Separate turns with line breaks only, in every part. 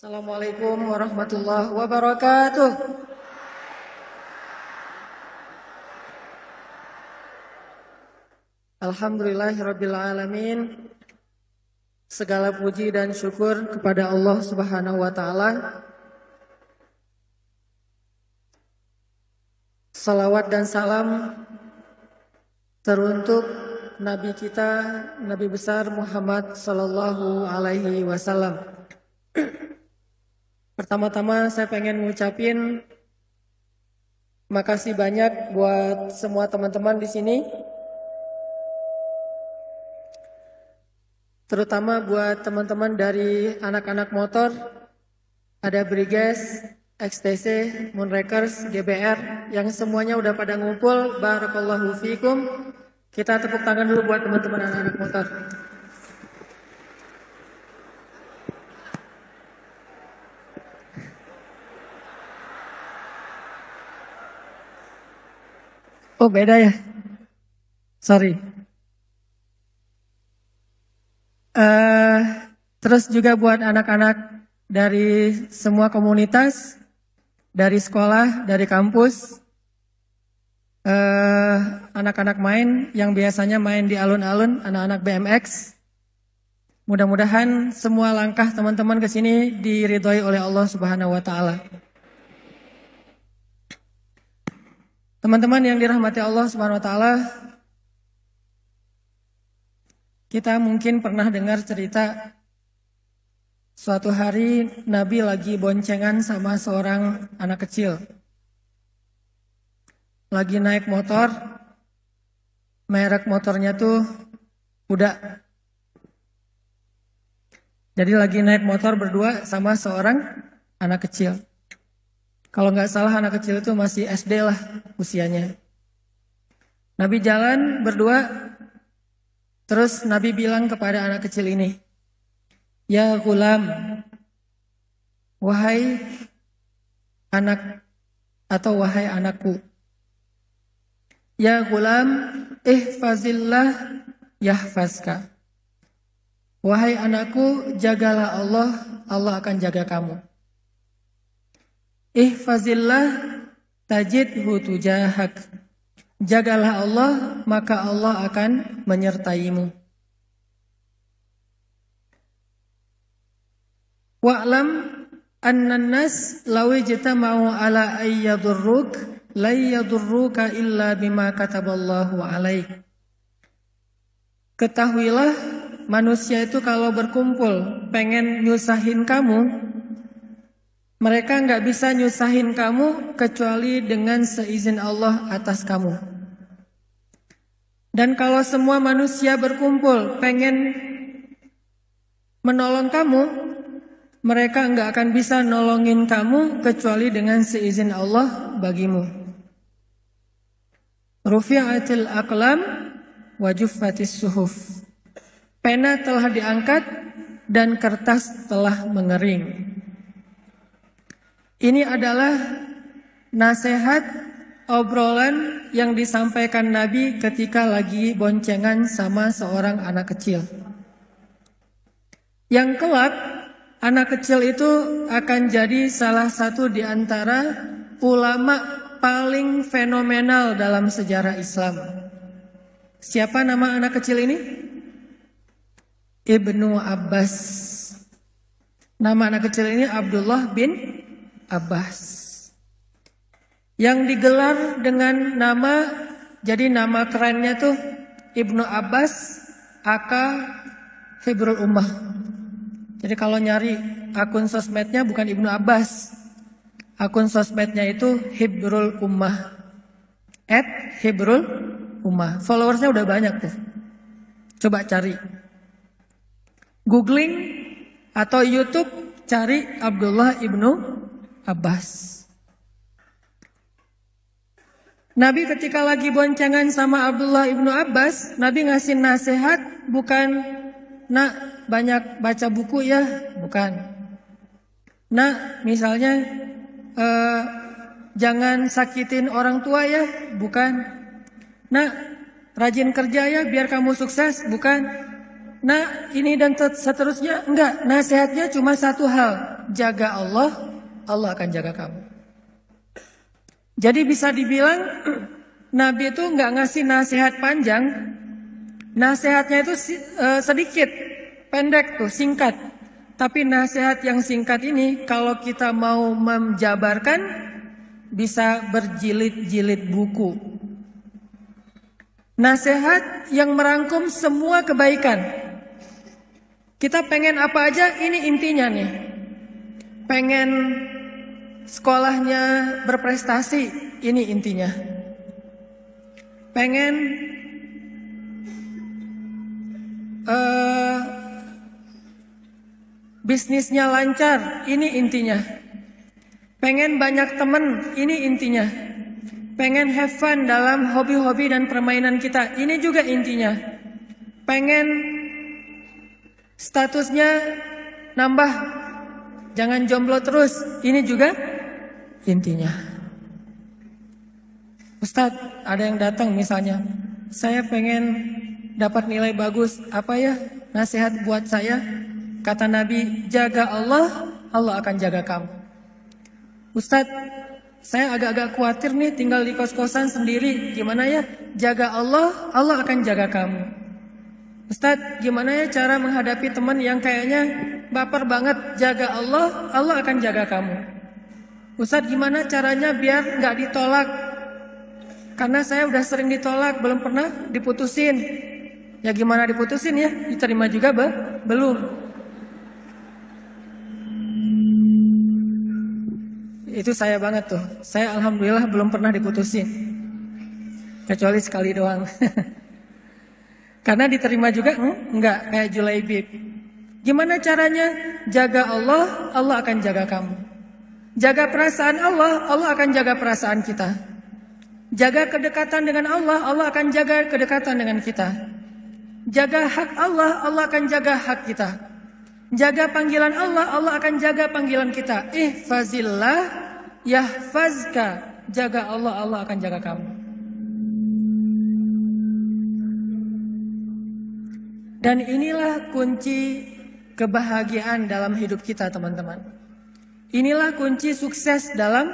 Assalamualaikum warahmatullahi wabarakatuh. Alhamdulillahirabbil alamin. Segala puji dan syukur kepada Allah Subhanahu wa taala. Salawat dan salam teruntuk Nabi kita Nabi besar Muhammad sallallahu alaihi wasallam. Pertama-tama saya pengen ngucapin makasih banyak buat semua teman-teman di sini. Terutama buat teman-teman dari anak-anak motor, ada Briges, XTC, Moonrakers, GBR, yang semuanya udah pada ngumpul. Barakallahu fikum. Kita tepuk tangan dulu buat teman-teman anak-anak motor. Oh beda ya. Sorry. Uh, terus juga buat anak-anak dari semua komunitas, dari sekolah, dari kampus, eh, anak-anak uh, main yang biasanya main di alun-alun, anak-anak BMX. Mudah-mudahan semua langkah teman-teman ke sini diridhoi oleh Allah Subhanahu wa taala. Teman-teman yang dirahmati Allah Subhanahu wa taala, kita mungkin pernah dengar cerita suatu hari Nabi lagi boncengan sama seorang anak kecil. Lagi naik motor, merek motornya tuh kuda. Jadi lagi naik motor berdua sama seorang anak kecil. Kalau nggak salah anak kecil itu masih SD lah usianya. Nabi jalan berdua, terus Nabi bilang kepada anak kecil ini, Ya gulam, wahai anak atau wahai anakku. Ya gulam, ihfazillah yahfazka. Wahai anakku, jagalah Allah, Allah akan jaga kamu. Ihfazillah tajidhu tujahak. Jagalah Allah, maka Allah akan menyertaimu. Wa'lam annan nas law ijtama'u ala ayyadurruk la yadurruka illa bima kataballahu alaih. Ketahuilah manusia itu kalau berkumpul pengen nyusahin kamu, mereka nggak bisa nyusahin kamu kecuali dengan seizin Allah atas kamu. Dan kalau semua manusia berkumpul pengen menolong kamu, mereka nggak akan bisa nolongin kamu kecuali dengan seizin Allah bagimu. Rufi'atil aklam wajufatis suhuf. Pena telah diangkat dan kertas telah mengering. Ini adalah nasihat obrolan yang disampaikan Nabi ketika lagi boncengan sama seorang anak kecil. Yang kelak, anak kecil itu akan jadi salah satu di antara ulama paling fenomenal dalam sejarah Islam. Siapa nama anak kecil ini? Ibnu Abbas. Nama anak kecil ini Abdullah bin Abbas yang digelar dengan nama jadi nama kerennya tuh Ibnu Abbas aka Hibrul Ummah. Jadi kalau nyari akun sosmednya bukan Ibnu Abbas. Akun sosmednya itu Hibrul Ummah. At Hibrul Ummah. Followersnya udah banyak tuh. Coba cari. Googling atau YouTube cari Abdullah Ibnu Abbas. Nabi ketika lagi boncengan sama Abdullah ibnu Abbas, Nabi ngasih nasihat bukan nak banyak baca buku ya, bukan. Nak misalnya eh, jangan sakitin orang tua ya, bukan. Nak rajin kerja ya biar kamu sukses, bukan. Nak ini dan seterusnya enggak. Nasihatnya cuma satu hal, jaga Allah Allah akan jaga kamu. Jadi bisa dibilang Nabi itu nggak ngasih nasihat panjang, nasihatnya itu e, sedikit, pendek tuh, singkat. Tapi nasihat yang singkat ini kalau kita mau menjabarkan bisa berjilid-jilid buku. Nasihat yang merangkum semua kebaikan. Kita pengen apa aja ini intinya nih. Pengen Sekolahnya berprestasi, ini intinya. Pengen uh, bisnisnya lancar, ini intinya. Pengen banyak temen, ini intinya. Pengen have fun dalam hobi-hobi dan permainan kita, ini juga intinya. Pengen statusnya nambah, jangan jomblo terus, ini juga intinya. Ustadz, ada yang datang misalnya, saya pengen dapat nilai bagus, apa ya nasihat buat saya? Kata Nabi, jaga Allah, Allah akan jaga kamu. Ustadz, saya agak-agak khawatir nih tinggal di kos-kosan sendiri, gimana ya? Jaga Allah, Allah akan jaga kamu. Ustadz, gimana ya cara menghadapi teman yang kayaknya baper banget? Jaga Allah, Allah akan jaga kamu. Ustadz gimana caranya biar nggak ditolak? Karena saya udah sering ditolak, belum pernah diputusin. Ya gimana diputusin ya? Diterima juga be? belum? Itu saya banget tuh. Saya alhamdulillah belum pernah diputusin. Kecuali sekali doang. Karena diterima juga hmm? enggak kayak Julaibib. Gimana caranya? Jaga Allah, Allah akan jaga kamu. Jaga perasaan Allah, Allah akan jaga perasaan kita. Jaga kedekatan dengan Allah, Allah akan jaga kedekatan dengan kita. Jaga hak Allah, Allah akan jaga hak kita. Jaga panggilan Allah, Allah akan jaga panggilan kita. Eh Yah yahfazka. Jaga Allah, Allah akan jaga kamu. Dan inilah kunci kebahagiaan dalam hidup kita, teman-teman. Inilah kunci sukses dalam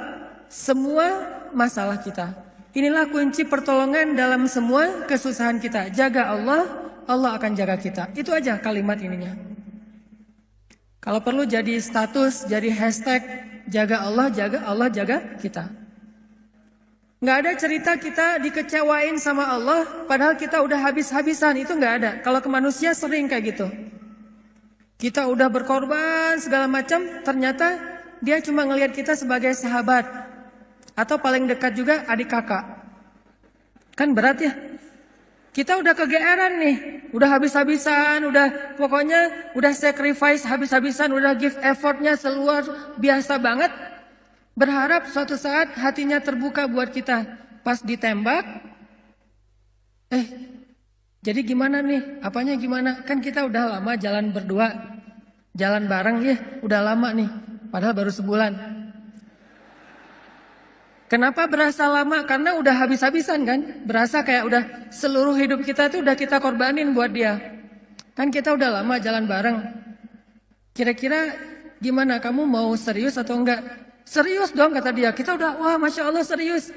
semua masalah kita. Inilah kunci pertolongan dalam semua kesusahan kita. Jaga Allah, Allah akan jaga kita. Itu aja kalimat ininya. Kalau perlu jadi status, jadi hashtag jaga Allah, jaga Allah, jaga kita. Nggak ada cerita kita dikecewain sama Allah, padahal kita udah habis-habisan, itu nggak ada. Kalau ke manusia sering kayak gitu. Kita udah berkorban segala macam, ternyata dia cuma ngelihat kita sebagai sahabat atau paling dekat juga adik kakak. Kan berat ya? Kita udah kegeeran nih, udah habis-habisan, udah pokoknya udah sacrifice habis-habisan, udah give effortnya seluar biasa banget. Berharap suatu saat hatinya terbuka buat kita. Pas ditembak, eh jadi gimana nih? Apanya gimana? Kan kita udah lama jalan berdua, jalan bareng ya, udah lama nih. Padahal baru sebulan. Kenapa berasa lama? Karena udah habis-habisan kan? Berasa kayak udah seluruh hidup kita tuh udah kita korbanin buat dia. Kan kita udah lama jalan bareng. Kira-kira gimana kamu mau serius atau enggak? Serius dong kata dia. Kita udah wah masya Allah serius.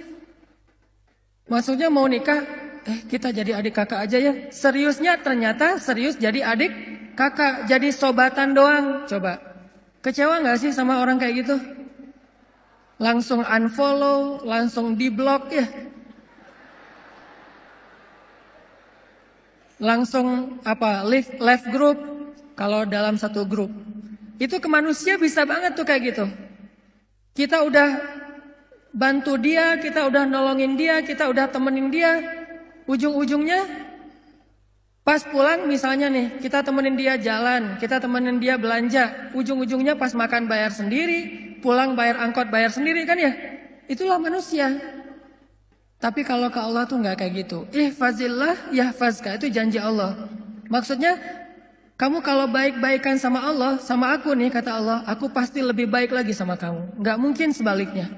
Maksudnya mau nikah, eh kita jadi adik kakak aja ya. Seriusnya ternyata serius jadi adik kakak. Jadi sobatan doang. Coba Kecewa nggak sih sama orang kayak gitu? Langsung unfollow, langsung diblok ya. Langsung apa? Left, left group kalau dalam satu grup. Itu ke manusia bisa banget tuh kayak gitu. Kita udah bantu dia, kita udah nolongin dia, kita udah temenin dia. Ujung-ujungnya Pas pulang misalnya nih, kita temenin dia jalan, kita temenin dia belanja, ujung-ujungnya pas makan bayar sendiri, pulang bayar angkot bayar sendiri kan ya? Itulah manusia. Tapi kalau ke Allah tuh nggak kayak gitu. Ih fazillah yahfazka, itu janji Allah. Maksudnya, kamu kalau baik-baikan sama Allah, sama aku nih kata Allah, aku pasti lebih baik lagi sama kamu. Nggak mungkin sebaliknya.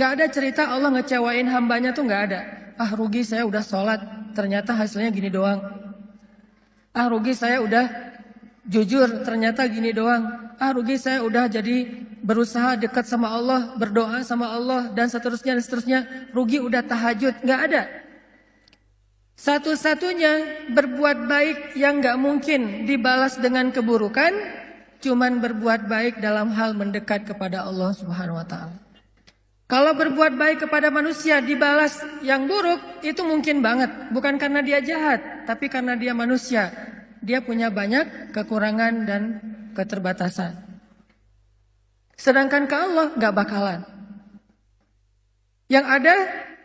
Nggak ada cerita Allah ngecewain hambanya tuh nggak ada. Ah rugi saya udah sholat, ternyata hasilnya gini doang Ah rugi saya udah jujur ternyata gini doang. Ah rugi saya udah jadi berusaha dekat sama Allah, berdoa sama Allah dan seterusnya dan seterusnya. Rugi udah tahajud, nggak ada. Satu-satunya berbuat baik yang nggak mungkin dibalas dengan keburukan, cuman berbuat baik dalam hal mendekat kepada Allah Subhanahu Wa Taala. Kalau berbuat baik kepada manusia dibalas yang buruk itu mungkin banget. Bukan karena dia jahat, tapi karena dia manusia. Dia punya banyak kekurangan dan keterbatasan. Sedangkan ke Allah gak bakalan. Yang ada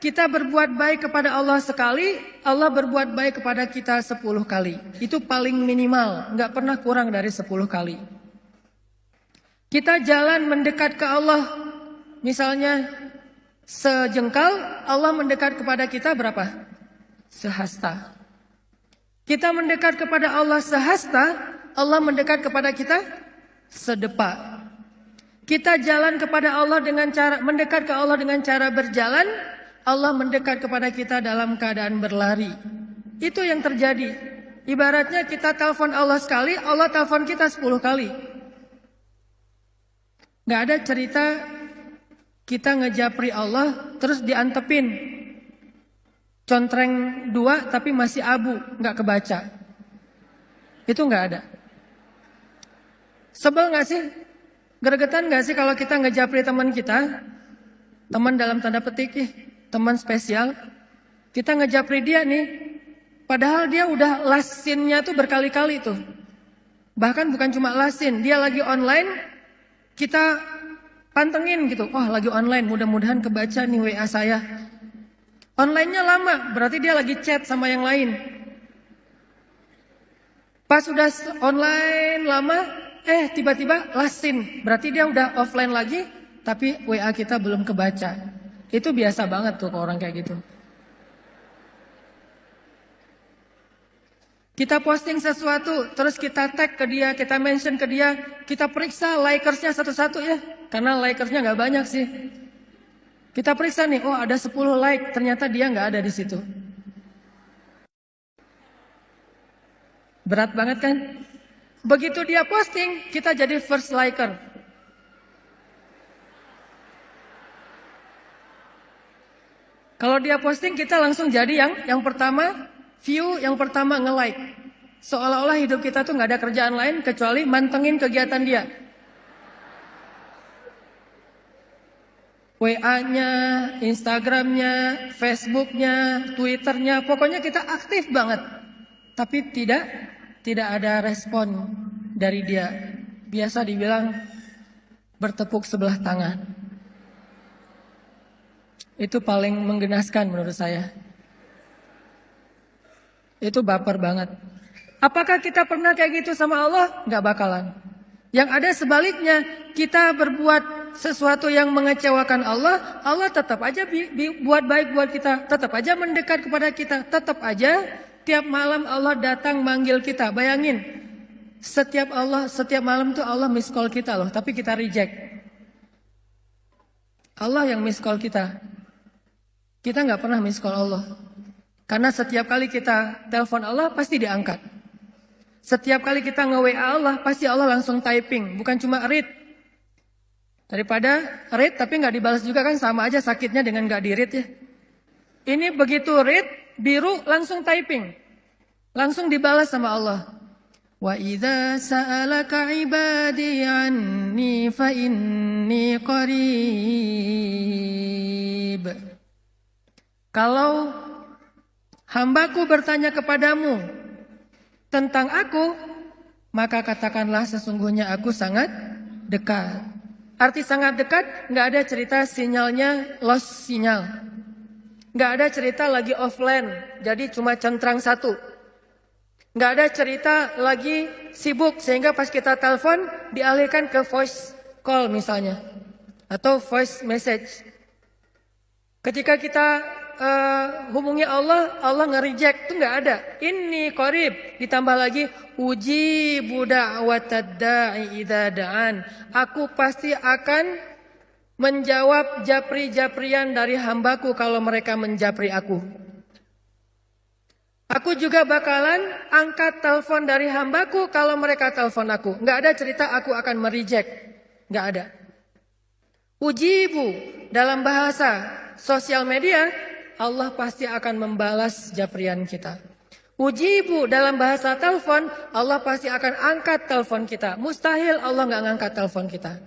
kita berbuat baik kepada Allah sekali, Allah berbuat baik kepada kita sepuluh kali. Itu paling minimal, gak pernah kurang dari sepuluh kali. Kita jalan mendekat ke Allah Misalnya sejengkal Allah mendekat kepada kita berapa? Sehasta. Kita mendekat kepada Allah sehasta, Allah mendekat kepada kita sedepa. Kita jalan kepada Allah dengan cara mendekat ke Allah dengan cara berjalan, Allah mendekat kepada kita dalam keadaan berlari. Itu yang terjadi. Ibaratnya kita telepon Allah sekali, Allah telepon kita sepuluh kali. Gak ada cerita kita ngejapri Allah terus diantepin. Contreng dua tapi masih abu, nggak kebaca. Itu nggak ada. Sebel nggak sih? Gergetan nggak sih kalau kita ngejapri teman kita? Teman dalam tanda petik, eh, teman spesial. Kita ngejapri dia nih, padahal dia udah lasinnya tuh berkali-kali tuh. Bahkan bukan cuma lasin, dia lagi online, kita Pantengin gitu, wah oh, lagi online mudah-mudahan kebaca nih WA saya. Onlinenya lama, berarti dia lagi chat sama yang lain. Pas sudah online lama, eh tiba-tiba lasin. Berarti dia udah offline lagi, tapi WA kita belum kebaca. Itu biasa banget tuh orang kayak gitu. Kita posting sesuatu, terus kita tag ke dia, kita mention ke dia, kita periksa likersnya satu-satu ya karena likersnya nggak banyak sih. Kita periksa nih, oh ada 10 like, ternyata dia nggak ada di situ. Berat banget kan? Begitu dia posting, kita jadi first liker. Kalau dia posting, kita langsung jadi yang yang pertama view, yang pertama nge-like. Seolah-olah hidup kita tuh nggak ada kerjaan lain kecuali mantengin kegiatan dia. WA-nya, Instagram-nya, Facebook-nya, Twitter-nya, pokoknya kita aktif banget. Tapi tidak tidak ada respon dari dia. Biasa dibilang bertepuk sebelah tangan. Itu paling menggenaskan menurut saya. Itu baper banget. Apakah kita pernah kayak gitu sama Allah? Gak bakalan. Yang ada sebaliknya, kita berbuat sesuatu yang mengecewakan Allah, Allah tetap aja buat baik buat kita, tetap aja mendekat kepada kita, tetap aja tiap malam Allah datang manggil kita. Bayangin, setiap Allah, setiap malam tuh Allah miss call kita loh, tapi kita reject. Allah yang miss call kita. Kita nggak pernah miss call Allah. Karena setiap kali kita telepon Allah pasti diangkat. Setiap kali kita nge-WA Allah pasti Allah langsung typing, bukan cuma read, Daripada read tapi nggak dibalas juga kan sama aja sakitnya dengan nggak di read ya. Ini begitu read biru langsung typing. Langsung dibalas sama Allah. Wa idza sa'alaka ibadi anni fa inni qarib. Kalau hambaku bertanya kepadamu tentang aku, maka katakanlah sesungguhnya aku sangat dekat. Arti sangat dekat, nggak ada cerita sinyalnya lost sinyal. Nggak ada cerita lagi offline, jadi cuma centrang satu. Nggak ada cerita lagi sibuk, sehingga pas kita telepon dialihkan ke voice call misalnya. Atau voice message. Ketika kita uh, eh, hubungi Allah, Allah nge-reject itu nggak ada. Ini korib. Ditambah lagi uji budak watadai idadaan. Aku pasti akan menjawab japri-japrian dari hambaku kalau mereka menjapri aku. Aku juga bakalan angkat telepon dari hambaku kalau mereka telepon aku. Nggak ada cerita aku akan meriject. Nggak ada. Uji ibu dalam bahasa sosial media Allah pasti akan membalas japrian kita. Uji ibu dalam bahasa telepon, Allah pasti akan angkat telepon kita. Mustahil Allah nggak ngangkat telepon kita.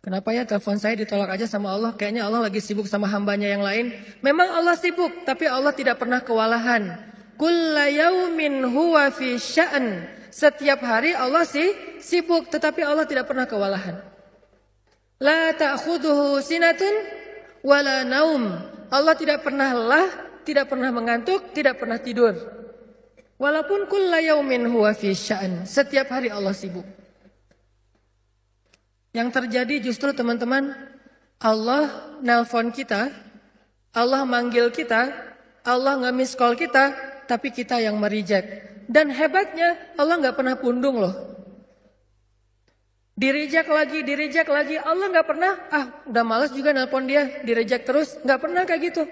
Kenapa ya telepon saya ditolak aja sama Allah? Kayaknya Allah lagi sibuk sama hambanya yang lain. Memang Allah sibuk, tapi Allah tidak pernah kewalahan. Kullayaumin huwa fi sya'an. Setiap hari Allah sih sibuk, tetapi Allah tidak pernah kewalahan. La ta'khuduhu sinatun wala naum. Allah tidak pernah lelah, tidak pernah mengantuk, tidak pernah tidur. Walaupun kullayaumin huwa fi sya'an, setiap hari Allah sibuk. Yang terjadi justru teman-teman, Allah nelpon kita, Allah manggil kita, Allah nge call kita, tapi kita yang merijek. Dan hebatnya Allah nggak pernah pundung loh. Direjak lagi, direjak lagi. Allah nggak pernah, ah udah males juga nelpon dia, direjak terus. nggak pernah kayak gitu.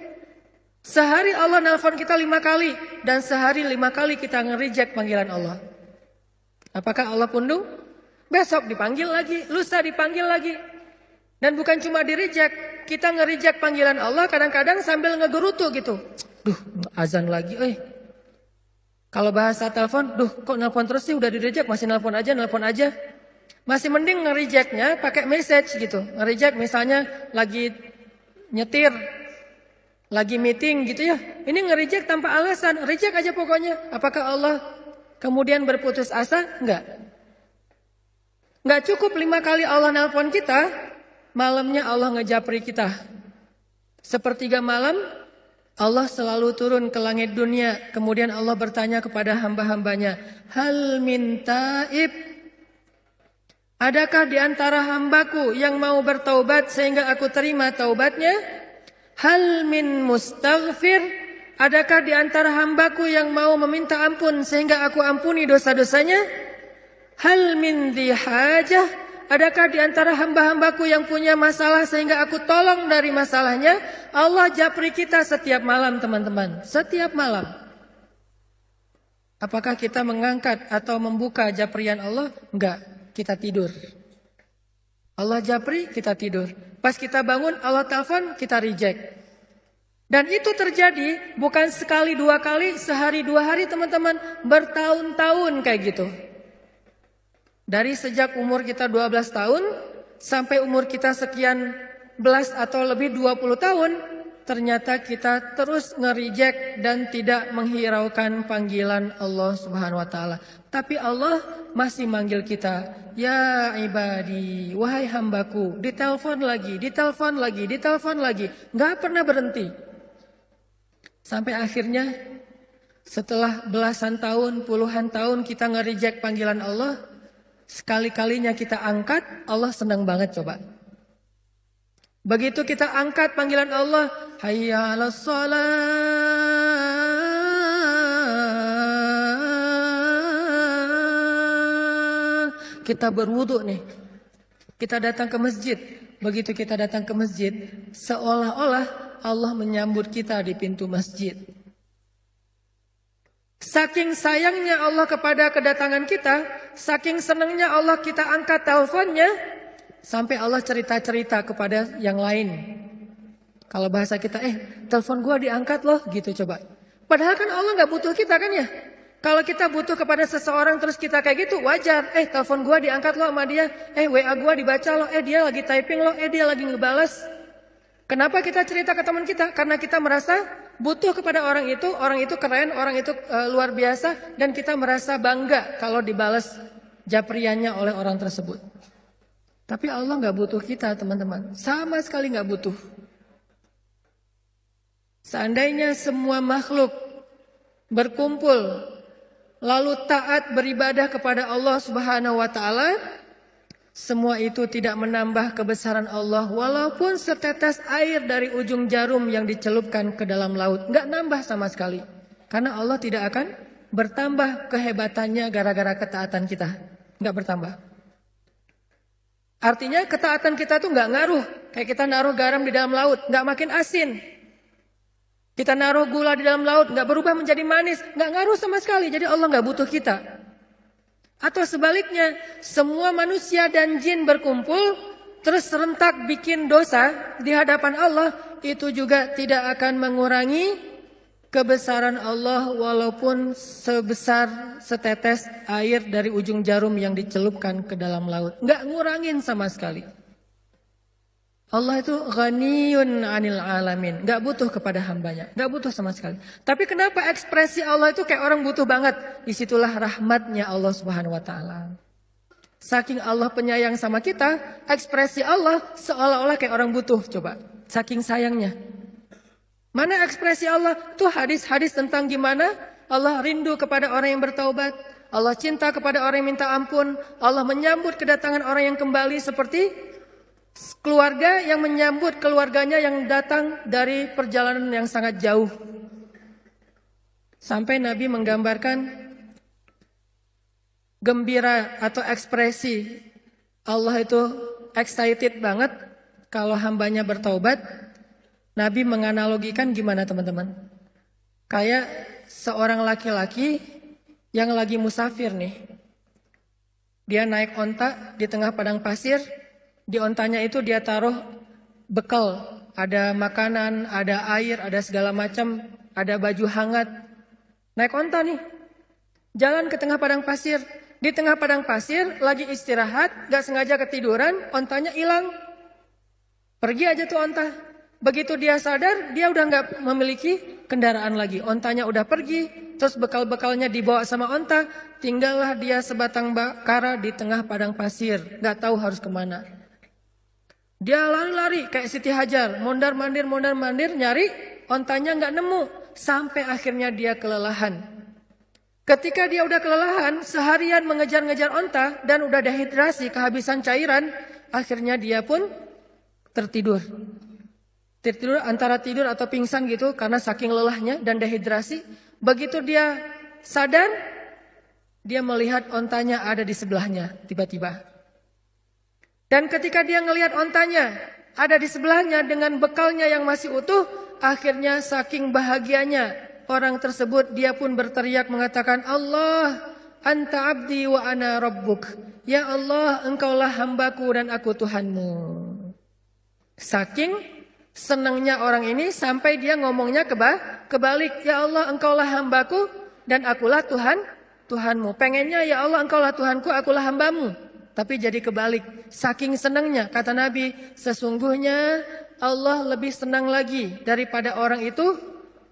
Sehari Allah nelpon kita lima kali. Dan sehari lima kali kita ngerejak panggilan Allah. Apakah Allah pundung? Besok dipanggil lagi, lusa dipanggil lagi. Dan bukan cuma direjak, kita ngerejak panggilan Allah kadang-kadang sambil ngegerutu gitu. Duh, azan lagi, eh. Kalau bahasa telepon, duh kok nelpon terus sih udah direjak masih nelpon aja, nelpon aja. Masih mending ngerejectnya pakai message gitu. Ngereject misalnya lagi nyetir, lagi meeting gitu ya. Ini ngereject tanpa alasan, reject aja pokoknya. Apakah Allah kemudian berputus asa? Enggak. Enggak cukup lima kali Allah nelpon kita, malamnya Allah ngejapri kita. Sepertiga malam Allah selalu turun ke langit dunia. Kemudian Allah bertanya kepada hamba-hambanya. Hal min taib Adakah di antara hambaku yang mau bertaubat sehingga aku terima taubatnya? Hal min mustaghfir? Adakah di antara hambaku yang mau meminta ampun sehingga aku ampuni dosa-dosanya? Hal min dihajah? Adakah di antara hamba-hambaku yang punya masalah sehingga aku tolong dari masalahnya? Allah japri kita setiap malam teman-teman. Setiap malam. Apakah kita mengangkat atau membuka japrian Allah? Enggak kita tidur. Allah japri, kita tidur. Pas kita bangun, Allah telpon kita reject. Dan itu terjadi bukan sekali dua kali, sehari dua hari teman-teman, bertahun-tahun kayak gitu. Dari sejak umur kita 12 tahun sampai umur kita sekian belas atau lebih 20 tahun, ternyata kita terus ngeriject dan tidak menghiraukan panggilan Allah Subhanahu wa taala. Tapi Allah masih manggil kita, ya ibadi, wahai hambaku, ditelepon lagi, ditelepon lagi, ditelepon lagi, nggak pernah berhenti. Sampai akhirnya setelah belasan tahun, puluhan tahun kita ngerijek panggilan Allah, sekali-kalinya kita angkat, Allah senang banget coba. Begitu kita angkat panggilan Allah, hayya 'alas salat kita berwudhu nih. Kita datang ke masjid. Begitu kita datang ke masjid, seolah-olah Allah menyambut kita di pintu masjid. Saking sayangnya Allah kepada kedatangan kita, saking senangnya Allah kita angkat teleponnya, sampai Allah cerita-cerita kepada yang lain. Kalau bahasa kita, eh telepon gua diangkat loh gitu coba. Padahal kan Allah nggak butuh kita kan ya. Kalau kita butuh kepada seseorang terus kita kayak gitu wajar. Eh telepon gue diangkat lo sama dia. Eh WA gua dibaca lo. Eh dia lagi typing lo. Eh dia lagi ngebales. Kenapa kita cerita ke teman kita? Karena kita merasa butuh kepada orang itu. Orang itu keren, orang itu e, luar biasa. Dan kita merasa bangga kalau dibales japriannya oleh orang tersebut. Tapi Allah nggak butuh kita teman-teman. Sama sekali nggak butuh. Seandainya semua makhluk berkumpul lalu taat beribadah kepada Allah Subhanahu wa taala, semua itu tidak menambah kebesaran Allah walaupun setetes air dari ujung jarum yang dicelupkan ke dalam laut, nggak nambah sama sekali. Karena Allah tidak akan bertambah kehebatannya gara-gara ketaatan kita, nggak bertambah. Artinya ketaatan kita tuh nggak ngaruh, kayak kita naruh garam di dalam laut, nggak makin asin, kita naruh gula di dalam laut, nggak berubah menjadi manis, nggak ngaruh sama sekali. Jadi Allah nggak butuh kita. Atau sebaliknya, semua manusia dan jin berkumpul, terus serentak bikin dosa di hadapan Allah, itu juga tidak akan mengurangi kebesaran Allah walaupun sebesar setetes air dari ujung jarum yang dicelupkan ke dalam laut. Nggak ngurangin sama sekali. Allah itu ghaniyun anil alamin. Gak butuh kepada hambanya. Gak butuh sama sekali. Tapi kenapa ekspresi Allah itu kayak orang butuh banget. Disitulah rahmatnya Allah subhanahu wa ta'ala. Saking Allah penyayang sama kita, ekspresi Allah seolah-olah kayak orang butuh. Coba, saking sayangnya. Mana ekspresi Allah? Itu hadis-hadis tentang gimana Allah rindu kepada orang yang bertaubat. Allah cinta kepada orang yang minta ampun. Allah menyambut kedatangan orang yang kembali seperti Keluarga yang menyambut keluarganya yang datang dari perjalanan yang sangat jauh. Sampai Nabi menggambarkan gembira atau ekspresi Allah itu excited banget kalau hambanya bertaubat Nabi menganalogikan gimana teman-teman? Kayak seorang laki-laki yang lagi musafir nih. Dia naik onta di tengah padang pasir, di ontanya itu dia taruh bekal, ada makanan, ada air, ada segala macam, ada baju hangat. Naik onta nih, jalan ke tengah padang pasir. Di tengah padang pasir, lagi istirahat, gak sengaja ketiduran, ontanya hilang. Pergi aja tuh onta. Begitu dia sadar, dia udah gak memiliki kendaraan lagi. Ontanya udah pergi, terus bekal-bekalnya dibawa sama onta. Tinggallah dia sebatang bakara di tengah padang pasir, gak tahu harus kemana. Dia lari-lari kayak Siti Hajar, mondar-mandir, mondar-mandir, nyari, ontanya nggak nemu. Sampai akhirnya dia kelelahan. Ketika dia udah kelelahan, seharian mengejar-ngejar onta dan udah dehidrasi, kehabisan cairan, akhirnya dia pun tertidur. Tertidur antara tidur atau pingsan gitu karena saking lelahnya dan dehidrasi. Begitu dia sadar, dia melihat ontanya ada di sebelahnya tiba-tiba. Dan ketika dia ngelihat ontanya ada di sebelahnya dengan bekalnya yang masih utuh, akhirnya saking bahagianya orang tersebut dia pun berteriak mengatakan Allah anta abdi wa ana rabbuk. Ya Allah, engkaulah hambaku dan aku Tuhanmu. Saking senangnya orang ini sampai dia ngomongnya keba kebalik, ya Allah, engkaulah hambaku dan akulah Tuhan Tuhanmu. Pengennya ya Allah, engkaulah Tuhanku, akulah hambamu. Tapi jadi kebalik, saking senangnya kata Nabi, sesungguhnya Allah lebih senang lagi daripada orang itu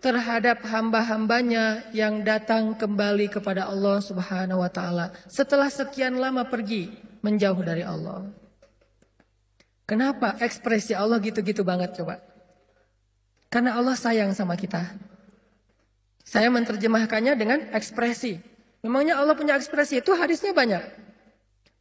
terhadap hamba-hambanya yang datang kembali kepada Allah Subhanahu wa taala setelah sekian lama pergi menjauh dari Allah. Kenapa ekspresi Allah gitu-gitu banget coba? Karena Allah sayang sama kita. Saya menerjemahkannya dengan ekspresi. Memangnya Allah punya ekspresi? Itu hadisnya banyak.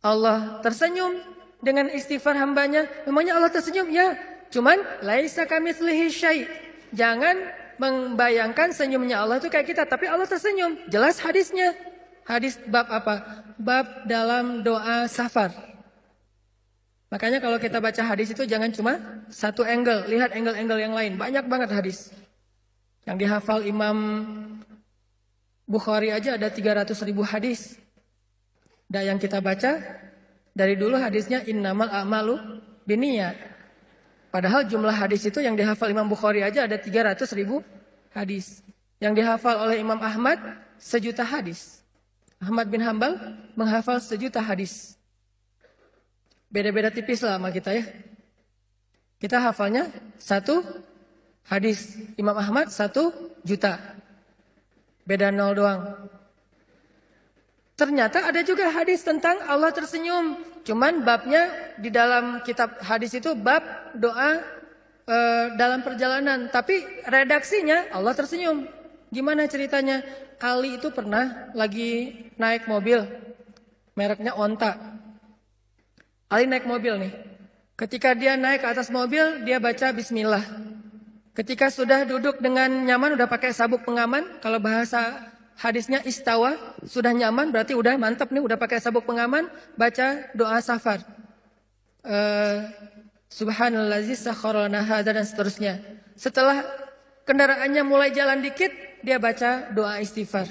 Allah tersenyum dengan istighfar hambanya. Memangnya Allah tersenyum? Ya. Cuman laisa kami kamitslihi syai. Jangan membayangkan senyumnya Allah itu kayak kita, tapi Allah tersenyum. Jelas hadisnya. Hadis bab apa? Bab dalam doa safar. Makanya kalau kita baca hadis itu jangan cuma satu angle, lihat angle-angle yang lain. Banyak banget hadis. Yang dihafal Imam Bukhari aja ada 300 ribu hadis. Dan yang kita baca dari dulu hadisnya innamal a'malu biniyat. Padahal jumlah hadis itu yang dihafal Imam Bukhari aja ada 300 ribu hadis. Yang dihafal oleh Imam Ahmad sejuta hadis. Ahmad bin Hambal menghafal sejuta hadis. Beda-beda tipis lah sama kita ya. Kita hafalnya satu hadis Imam Ahmad satu juta. Beda nol doang. Ternyata ada juga hadis tentang Allah tersenyum. Cuman babnya di dalam kitab hadis itu bab doa e, dalam perjalanan. Tapi redaksinya Allah tersenyum. Gimana ceritanya? Ali itu pernah lagi naik mobil. Mereknya Onta. Ali naik mobil nih. Ketika dia naik ke atas mobil, dia baca bismillah. Ketika sudah duduk dengan nyaman, udah pakai sabuk pengaman. Kalau bahasa hadisnya istawa, sudah nyaman, berarti udah mantap nih, udah pakai sabuk pengaman, baca doa safar. Eh, uh, sakharana dan seterusnya. Setelah kendaraannya mulai jalan dikit, dia baca doa istighfar.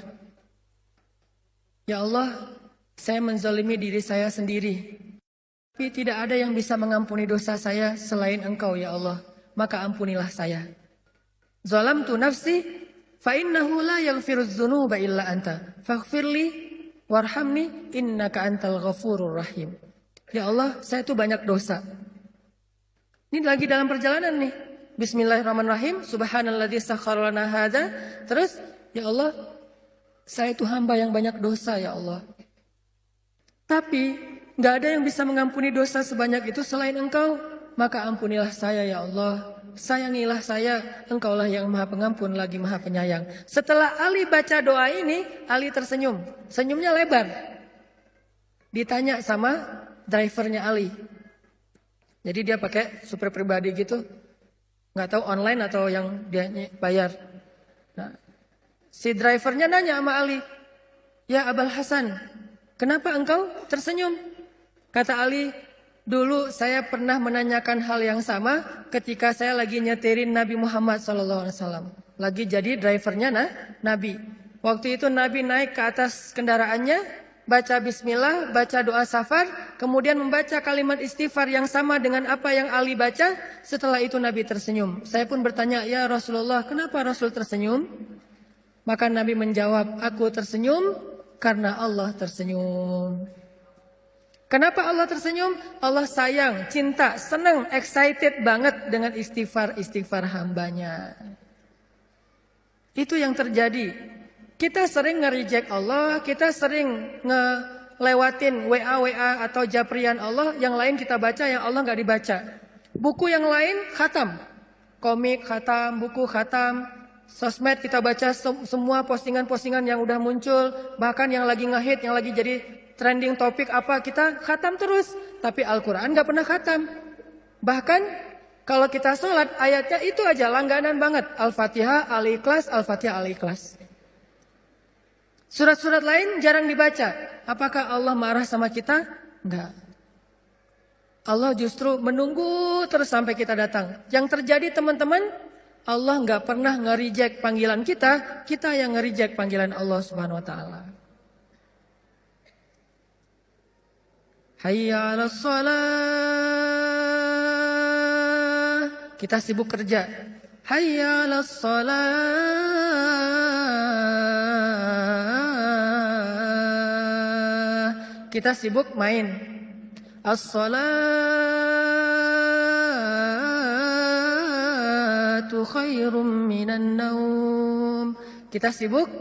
Ya Allah, saya menzalimi diri saya sendiri. Tapi tidak ada yang bisa mengampuni dosa saya selain engkau ya Allah. Maka ampunilah saya. Zalam tu nafsi Fa anta. warhamni antal rahim. Ya Allah, saya tuh banyak dosa. Ini lagi dalam perjalanan nih. Bismillahirrahmanirrahim. Subhanalladzi sakhkhara lana hadza. Terus, ya Allah, saya tuh hamba yang banyak dosa ya Allah. Tapi nggak ada yang bisa mengampuni dosa sebanyak itu selain Engkau. Maka ampunilah saya ya Allah sayangilah saya, engkaulah yang maha pengampun lagi maha penyayang. Setelah Ali baca doa ini, Ali tersenyum. Senyumnya lebar. Ditanya sama drivernya Ali. Jadi dia pakai super pribadi gitu. Nggak tahu online atau yang dia bayar. Nah, si drivernya nanya sama Ali. Ya Abal Hasan, kenapa engkau tersenyum? Kata Ali, Dulu saya pernah menanyakan hal yang sama ketika saya lagi nyetirin Nabi Muhammad SAW. Lagi jadi drivernya nah, Nabi. Waktu itu Nabi naik ke atas kendaraannya, baca bismillah, baca doa safar, kemudian membaca kalimat istighfar yang sama dengan apa yang Ali baca. Setelah itu Nabi tersenyum. Saya pun bertanya, ya Rasulullah, kenapa Rasul tersenyum? Maka Nabi menjawab, aku tersenyum karena Allah tersenyum. Kenapa Allah tersenyum? Allah sayang, cinta, senang, excited banget dengan istighfar-istighfar hambanya. Itu yang terjadi. Kita sering nge-reject Allah, kita sering ngelewatin WA-WA atau japrian Allah, yang lain kita baca, yang Allah nggak dibaca. Buku yang lain khatam. Komik khatam, buku khatam, sosmed kita baca semua postingan-postingan yang udah muncul, bahkan yang lagi ngehit, yang lagi jadi trending topik apa kita khatam terus, tapi Al-Qur'an nggak pernah khatam. Bahkan kalau kita sholat ayatnya itu aja langganan banget. Al-Fatihah, Al-Ikhlas, Al-Fatihah, Al-Ikhlas. Surat-surat lain jarang dibaca. Apakah Allah marah sama kita? Enggak. Allah justru menunggu terus sampai kita datang. Yang terjadi teman-teman, Allah nggak pernah ngerijek panggilan kita, kita yang ngerijek panggilan Allah Subhanahu wa taala. Hayya 'alas salah. Kita sibuk kerja. Hayya 'alas salah. Kita sibuk main. As-salatu khairum minan Kita sibuk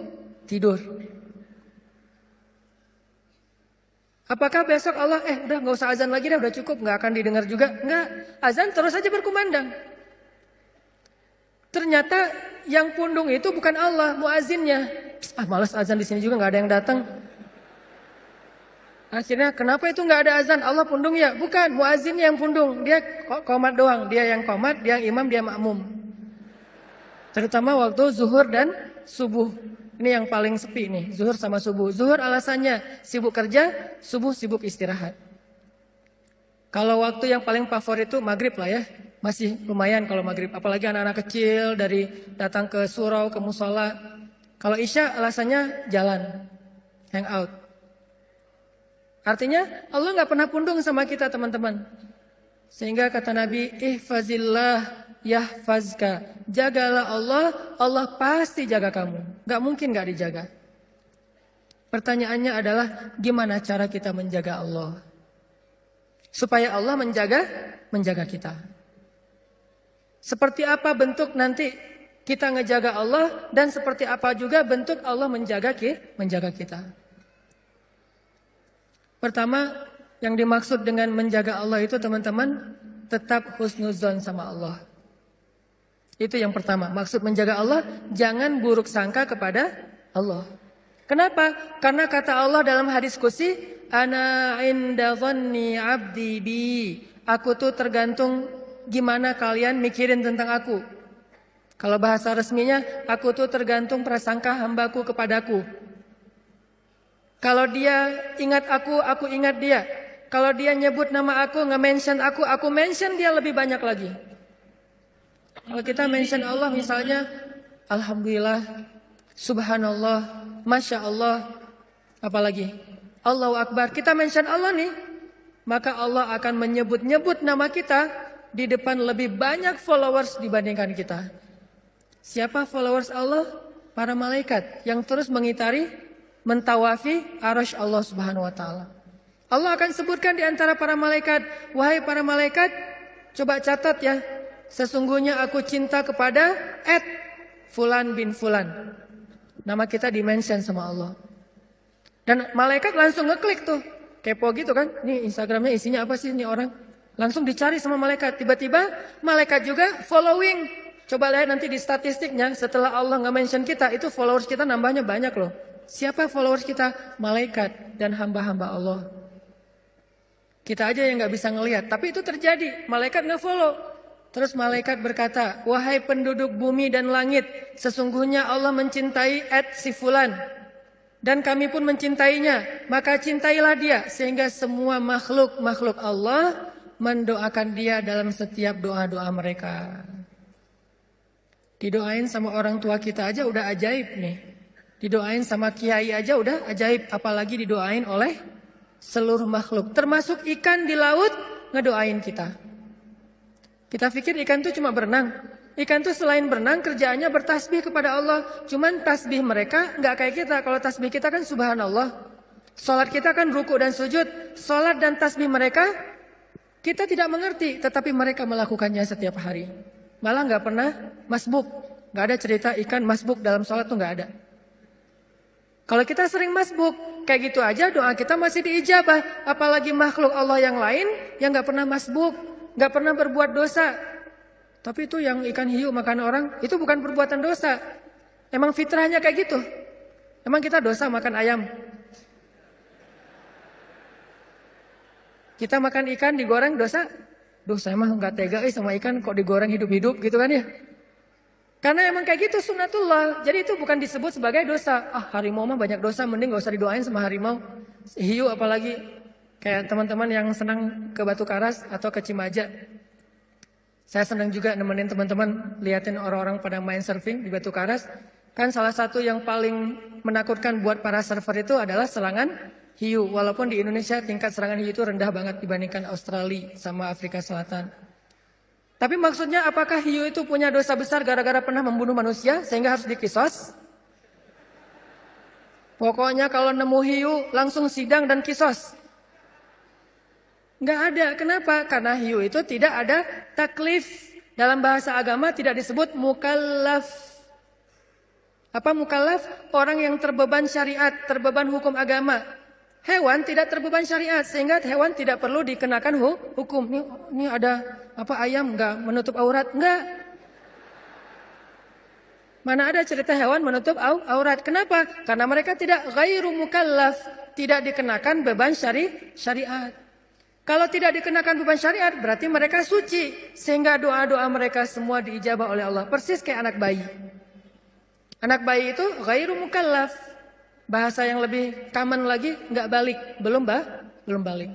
tidur. Apakah besok Allah, eh udah nggak usah azan lagi deh, udah cukup, nggak akan didengar juga? Nggak, azan terus aja berkumandang. Ternyata yang pundung itu bukan Allah, muazinnya. Ah males azan di sini juga nggak ada yang datang. Akhirnya kenapa itu nggak ada azan? Allah pundung ya? Bukan, muazin yang pundung. Dia komat doang, dia yang komat, dia yang imam, dia makmum. Terutama waktu zuhur dan subuh. Ini yang paling sepi nih, zuhur sama subuh. Zuhur alasannya sibuk kerja, subuh sibuk istirahat. Kalau waktu yang paling favorit itu maghrib lah ya. Masih lumayan kalau maghrib. Apalagi anak-anak kecil dari datang ke surau, ke musola. Kalau isya alasannya jalan, hang out. Artinya Allah nggak pernah pundung sama kita teman-teman. Sehingga kata Nabi, ihfazillah yahfazka. Jagalah Allah, Allah pasti jaga kamu. Gak mungkin gak dijaga. Pertanyaannya adalah gimana cara kita menjaga Allah? Supaya Allah menjaga menjaga kita. Seperti apa bentuk nanti kita ngejaga Allah dan seperti apa juga bentuk Allah menjaga kita, menjaga kita. Pertama, yang dimaksud dengan menjaga Allah itu teman-teman tetap husnuzon sama Allah. Itu yang pertama. Maksud menjaga Allah, jangan buruk sangka kepada Allah. Kenapa? Karena kata Allah dalam hadis kursi, Ana inda abdi bi. Aku tuh tergantung gimana kalian mikirin tentang aku. Kalau bahasa resminya, aku tuh tergantung prasangka hambaku kepadaku. Kalau dia ingat aku, aku ingat dia. Kalau dia nyebut nama aku, nge-mention aku, aku mention dia lebih banyak lagi. Kalau kita mention Allah misalnya Alhamdulillah, Subhanallah, Masya Allah, apalagi Allahu Akbar. Kita mention Allah nih, maka Allah akan menyebut-nyebut nama kita di depan lebih banyak followers dibandingkan kita. Siapa followers Allah? Para malaikat yang terus mengitari, mentawafi arash Allah Subhanahu wa taala. Allah akan sebutkan di antara para malaikat, wahai para malaikat, coba catat ya, Sesungguhnya aku cinta kepada Ed Fulan bin Fulan. Nama kita dimention sama Allah. Dan malaikat langsung ngeklik tuh. Kepo gitu kan. Ini Instagramnya isinya apa sih ini orang. Langsung dicari sama malaikat. Tiba-tiba malaikat juga following. Coba lihat nanti di statistiknya setelah Allah nge-mention kita. Itu followers kita nambahnya banyak loh. Siapa followers kita? Malaikat dan hamba-hamba Allah. Kita aja yang nggak bisa ngelihat, tapi itu terjadi. Malaikat nggak follow. Terus malaikat berkata, "Wahai penduduk bumi dan langit, sesungguhnya Allah mencintai Ed Sifulan. dan kami pun mencintainya, maka cintailah dia sehingga semua makhluk-makhluk Allah mendoakan dia dalam setiap doa-doa mereka." Didoain sama orang tua kita aja udah ajaib nih. Didoain sama kiai aja udah ajaib, apalagi didoain oleh seluruh makhluk, termasuk ikan di laut ngedoain kita. Kita pikir ikan itu cuma berenang. Ikan itu selain berenang kerjaannya bertasbih kepada Allah. Cuman tasbih mereka nggak kayak kita. Kalau tasbih kita kan subhanallah. Salat kita kan ruku dan sujud. Salat dan tasbih mereka kita tidak mengerti. Tetapi mereka melakukannya setiap hari. Malah nggak pernah masbuk. Nggak ada cerita ikan masbuk dalam salat tuh nggak ada. Kalau kita sering masbuk, kayak gitu aja doa kita masih diijabah. Apalagi makhluk Allah yang lain yang nggak pernah masbuk nggak pernah berbuat dosa. Tapi itu yang ikan hiu makan orang, itu bukan perbuatan dosa. Emang fitrahnya kayak gitu. Emang kita dosa makan ayam. Kita makan ikan digoreng dosa? Duh saya mah nggak tega eh, sama ikan kok digoreng hidup-hidup gitu kan ya. Karena emang kayak gitu sunatullah. Jadi itu bukan disebut sebagai dosa. Ah harimau mah banyak dosa, mending gak usah didoain sama harimau. Hiu apalagi Kayak teman-teman yang senang ke Batu Karas atau ke Cimaja. Saya senang juga nemenin teman-teman liatin orang-orang pada main surfing di Batu Karas. Kan salah satu yang paling menakutkan buat para surfer itu adalah serangan hiu. Walaupun di Indonesia tingkat serangan hiu itu rendah banget dibandingkan Australia sama Afrika Selatan. Tapi maksudnya apakah hiu itu punya dosa besar gara-gara pernah membunuh manusia sehingga harus dikisos? Pokoknya kalau nemu hiu langsung sidang dan kisos. Nggak ada. Kenapa? Karena hiu itu tidak ada taklif. Dalam bahasa agama tidak disebut mukallaf. Apa mukallaf? Orang yang terbeban syariat, terbeban hukum agama. Hewan tidak terbeban syariat sehingga hewan tidak perlu dikenakan hukum. Ini, ini ada apa ayam nggak menutup aurat nggak? Mana ada cerita hewan menutup aurat? Kenapa? Karena mereka tidak gairu mukallaf, tidak dikenakan beban syari syariat. Kalau tidak dikenakan beban syariat berarti mereka suci sehingga doa-doa mereka semua diijabah oleh Allah persis kayak anak bayi. Anak bayi itu ghairu mukallaf. Bahasa yang lebih common lagi nggak balik, belum bah, belum balik.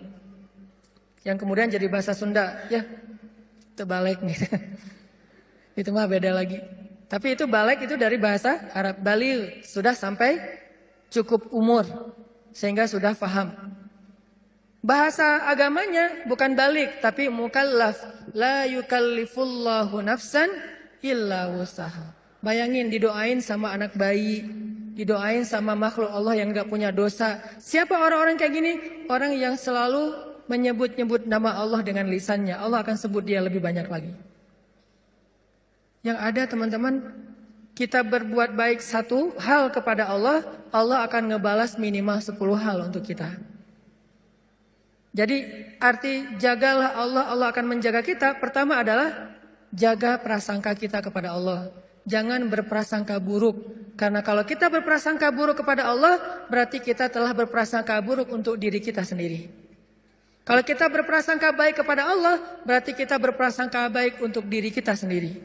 Yang kemudian jadi bahasa Sunda, ya terbalik nih. Gitu. itu mah beda lagi. Tapi itu balik itu dari bahasa Arab Bali sudah sampai cukup umur sehingga sudah paham. Bahasa agamanya bukan balik tapi mukallaf. La yukallifullahu nafsan illa wusaha. Bayangin didoain sama anak bayi, didoain sama makhluk Allah yang gak punya dosa. Siapa orang-orang kayak gini? Orang yang selalu menyebut-nyebut nama Allah dengan lisannya. Allah akan sebut dia lebih banyak lagi. Yang ada teman-teman, kita berbuat baik satu hal kepada Allah, Allah akan ngebalas minimal sepuluh hal untuk kita. Jadi arti jagalah Allah, Allah akan menjaga kita. Pertama adalah jaga prasangka kita kepada Allah. Jangan berprasangka buruk. Karena kalau kita berprasangka buruk kepada Allah, berarti kita telah berprasangka buruk untuk diri kita sendiri. Kalau kita berprasangka baik kepada Allah, berarti kita berprasangka baik untuk diri kita sendiri.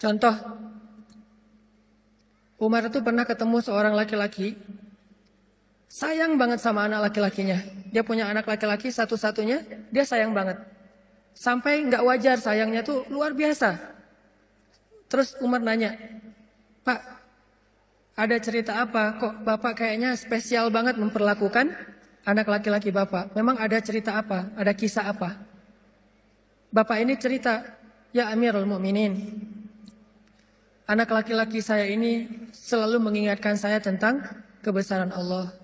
Contoh, Umar itu pernah ketemu seorang laki-laki Sayang banget sama anak laki-lakinya. Dia punya anak laki-laki satu-satunya, dia sayang banget. Sampai nggak wajar sayangnya tuh luar biasa. Terus Umar nanya, Pak, ada cerita apa? Kok Bapak kayaknya spesial banget memperlakukan anak laki-laki Bapak? Memang ada cerita apa? Ada kisah apa? Bapak ini cerita, ya Amirul Mukminin, anak laki-laki saya ini selalu mengingatkan saya tentang kebesaran Allah.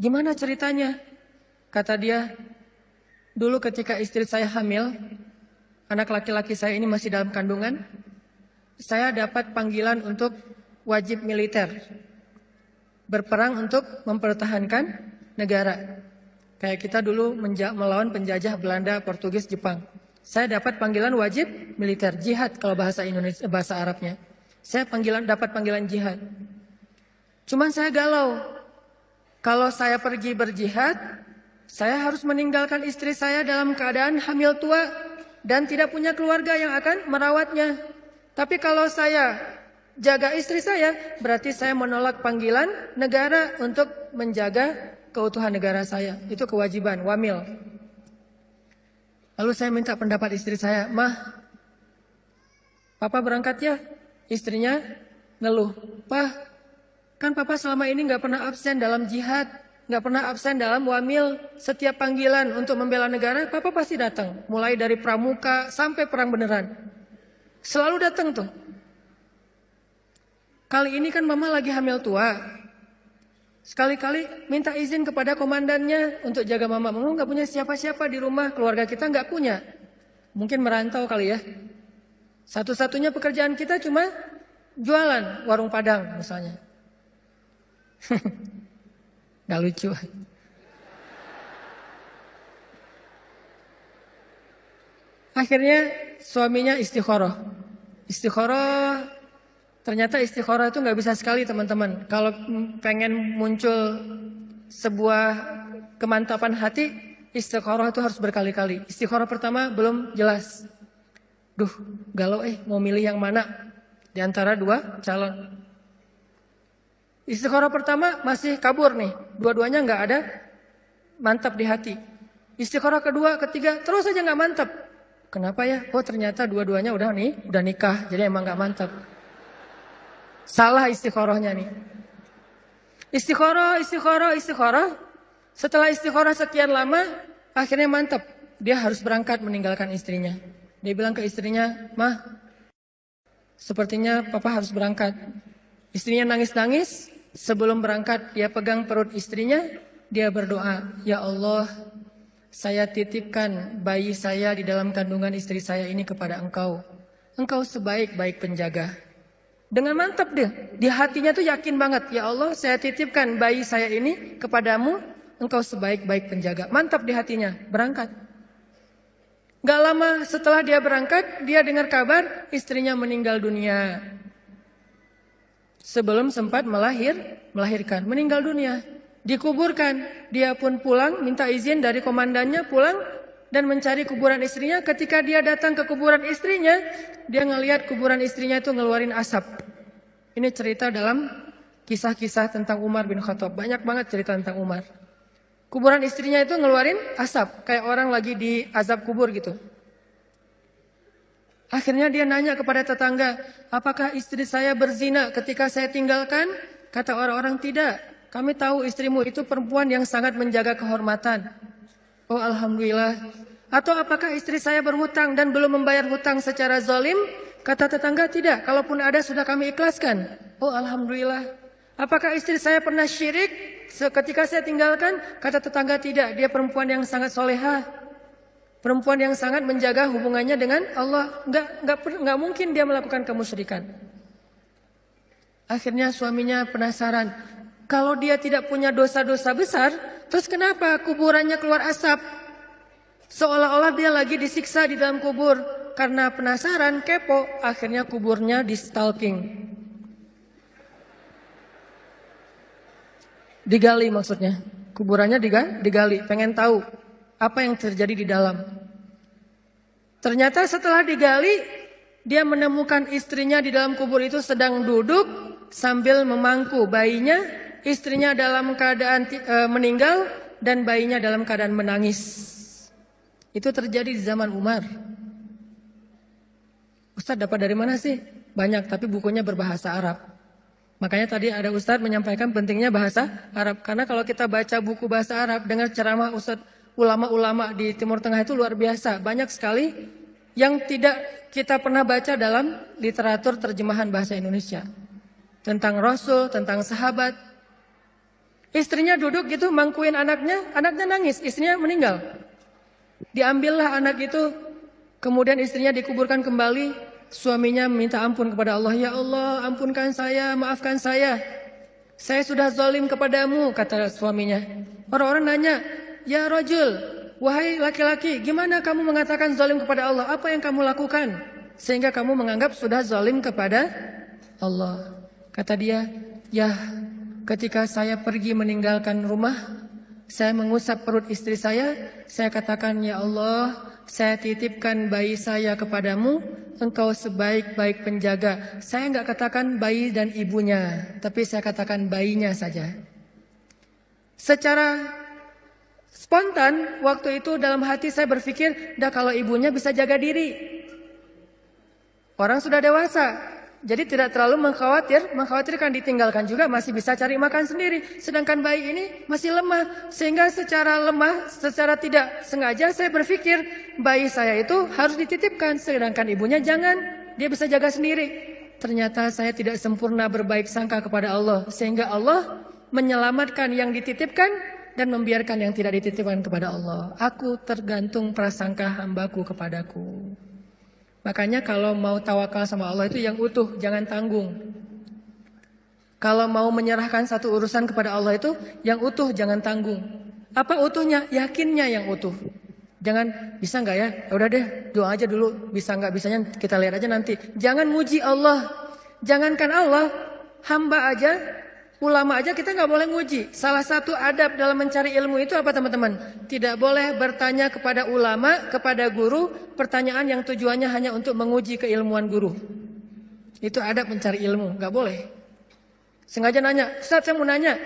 Gimana ceritanya? Kata dia, dulu ketika istri saya hamil, anak laki-laki saya ini masih dalam kandungan, saya dapat panggilan untuk wajib militer. Berperang untuk mempertahankan negara. Kayak kita dulu melawan penjajah Belanda, Portugis, Jepang. Saya dapat panggilan wajib militer, jihad kalau bahasa Indonesia bahasa Arabnya. Saya panggilan dapat panggilan jihad. Cuman saya galau, kalau saya pergi berjihad, saya harus meninggalkan istri saya dalam keadaan hamil tua dan tidak punya keluarga yang akan merawatnya. Tapi kalau saya jaga istri saya, berarti saya menolak panggilan negara untuk menjaga keutuhan negara saya. Itu kewajiban, wamil. Lalu saya minta pendapat istri saya, Mah, Papa berangkat ya? Istrinya ngeluh, pah. Kan papa selama ini nggak pernah absen dalam jihad, nggak pernah absen dalam wamil. Setiap panggilan untuk membela negara, papa pasti datang. Mulai dari pramuka sampai perang beneran. Selalu datang tuh. Kali ini kan mama lagi hamil tua. Sekali-kali minta izin kepada komandannya untuk jaga mama. Mama nggak punya siapa-siapa di rumah, keluarga kita nggak punya. Mungkin merantau kali ya. Satu-satunya pekerjaan kita cuma jualan warung padang misalnya. Gak lucu. Akhirnya suaminya istikharah. Istikharah ternyata istikharah itu nggak bisa sekali teman-teman. Kalau pengen muncul sebuah kemantapan hati, istikharah itu harus berkali-kali. Istikharah pertama belum jelas. Duh, galau eh mau milih yang mana di antara dua calon. Istikharah pertama masih kabur nih. Dua-duanya nggak ada mantap di hati. Istikharah kedua, ketiga terus aja nggak mantap. Kenapa ya? Oh ternyata dua-duanya udah nih, udah nikah. Jadi emang nggak mantap. Salah istikharahnya nih. Istikharah, istikharah, istikharah. Setelah istikharah sekian lama, akhirnya mantap. Dia harus berangkat meninggalkan istrinya. Dia bilang ke istrinya, "Mah, sepertinya papa harus berangkat." Istrinya nangis-nangis, Sebelum berangkat, dia pegang perut istrinya, dia berdoa, "Ya Allah, saya titipkan bayi saya di dalam kandungan istri saya ini kepada Engkau. Engkau sebaik-baik penjaga." Dengan mantap dia, di hatinya tuh yakin banget, "Ya Allah, saya titipkan bayi saya ini kepadamu, Engkau sebaik-baik penjaga." Mantap di hatinya, berangkat. Gak lama setelah dia berangkat, dia dengar kabar istrinya meninggal dunia sebelum sempat melahir, melahirkan, meninggal dunia, dikuburkan. Dia pun pulang, minta izin dari komandannya pulang dan mencari kuburan istrinya. Ketika dia datang ke kuburan istrinya, dia ngelihat kuburan istrinya itu ngeluarin asap. Ini cerita dalam kisah-kisah tentang Umar bin Khattab. Banyak banget cerita tentang Umar. Kuburan istrinya itu ngeluarin asap, kayak orang lagi di azab kubur gitu. Akhirnya dia nanya kepada tetangga, apakah istri saya berzina ketika saya tinggalkan? Kata orang-orang tidak. Kami tahu istrimu itu perempuan yang sangat menjaga kehormatan. Oh Alhamdulillah. Atau apakah istri saya berhutang dan belum membayar hutang secara zolim? Kata tetangga tidak, kalaupun ada sudah kami ikhlaskan. Oh Alhamdulillah. Apakah istri saya pernah syirik? Ketika saya tinggalkan, kata tetangga tidak, dia perempuan yang sangat solehah. Perempuan yang sangat menjaga hubungannya dengan Allah, nggak nggak nggak mungkin dia melakukan kemusyrikan. Akhirnya suaminya penasaran, kalau dia tidak punya dosa-dosa besar, terus kenapa kuburannya keluar asap? Seolah-olah dia lagi disiksa di dalam kubur karena penasaran, kepo, akhirnya kuburnya di stalking. Digali maksudnya, kuburannya digali, pengen tahu apa yang terjadi di dalam. Ternyata setelah digali, dia menemukan istrinya di dalam kubur itu sedang duduk sambil memangku bayinya, istrinya dalam keadaan eh, meninggal dan bayinya dalam keadaan menangis. Itu terjadi di zaman Umar. Ustadz dapat dari mana sih? Banyak, tapi bukunya berbahasa Arab. Makanya tadi ada Ustadz menyampaikan pentingnya bahasa Arab. Karena kalau kita baca buku bahasa Arab, dengan ceramah Ustadz ulama-ulama di Timur Tengah itu luar biasa. Banyak sekali yang tidak kita pernah baca dalam literatur terjemahan bahasa Indonesia. Tentang Rasul, tentang sahabat. Istrinya duduk gitu mangkuin anaknya, anaknya nangis, istrinya meninggal. Diambillah anak itu, kemudian istrinya dikuburkan kembali, suaminya minta ampun kepada Allah. Ya Allah, ampunkan saya, maafkan saya. Saya sudah zolim kepadamu, kata suaminya. Orang-orang nanya, Ya rajul, Wahai laki-laki, gimana kamu mengatakan zalim kepada Allah? Apa yang kamu lakukan? Sehingga kamu menganggap sudah zalim kepada Allah. Kata dia, ya ketika saya pergi meninggalkan rumah, saya mengusap perut istri saya, saya katakan, ya Allah, saya titipkan bayi saya kepadamu, engkau sebaik-baik penjaga. Saya nggak katakan bayi dan ibunya, tapi saya katakan bayinya saja. Secara Spontan waktu itu dalam hati saya berpikir, dah kalau ibunya bisa jaga diri. Orang sudah dewasa, jadi tidak terlalu mengkhawatir, mengkhawatirkan ditinggalkan juga masih bisa cari makan sendiri. Sedangkan bayi ini masih lemah, sehingga secara lemah, secara tidak sengaja saya berpikir bayi saya itu harus dititipkan, sedangkan ibunya jangan, dia bisa jaga sendiri. Ternyata saya tidak sempurna berbaik sangka kepada Allah, sehingga Allah menyelamatkan yang dititipkan dan membiarkan yang tidak dititipkan kepada Allah. Aku tergantung prasangka hambaku kepadaku. Makanya kalau mau tawakal sama Allah itu yang utuh, jangan tanggung. Kalau mau menyerahkan satu urusan kepada Allah itu yang utuh, jangan tanggung. Apa utuhnya? Yakinnya yang utuh. Jangan bisa nggak ya? ya udah deh, doa aja dulu. Bisa nggak bisanya kita lihat aja nanti. Jangan muji Allah. Jangankan Allah, hamba aja Ulama aja kita nggak boleh nguji. Salah satu adab dalam mencari ilmu itu apa teman-teman? Tidak boleh bertanya kepada ulama, kepada guru, pertanyaan yang tujuannya hanya untuk menguji keilmuan guru. Itu adab mencari ilmu, nggak boleh. Sengaja nanya, Saat saya mau nanya,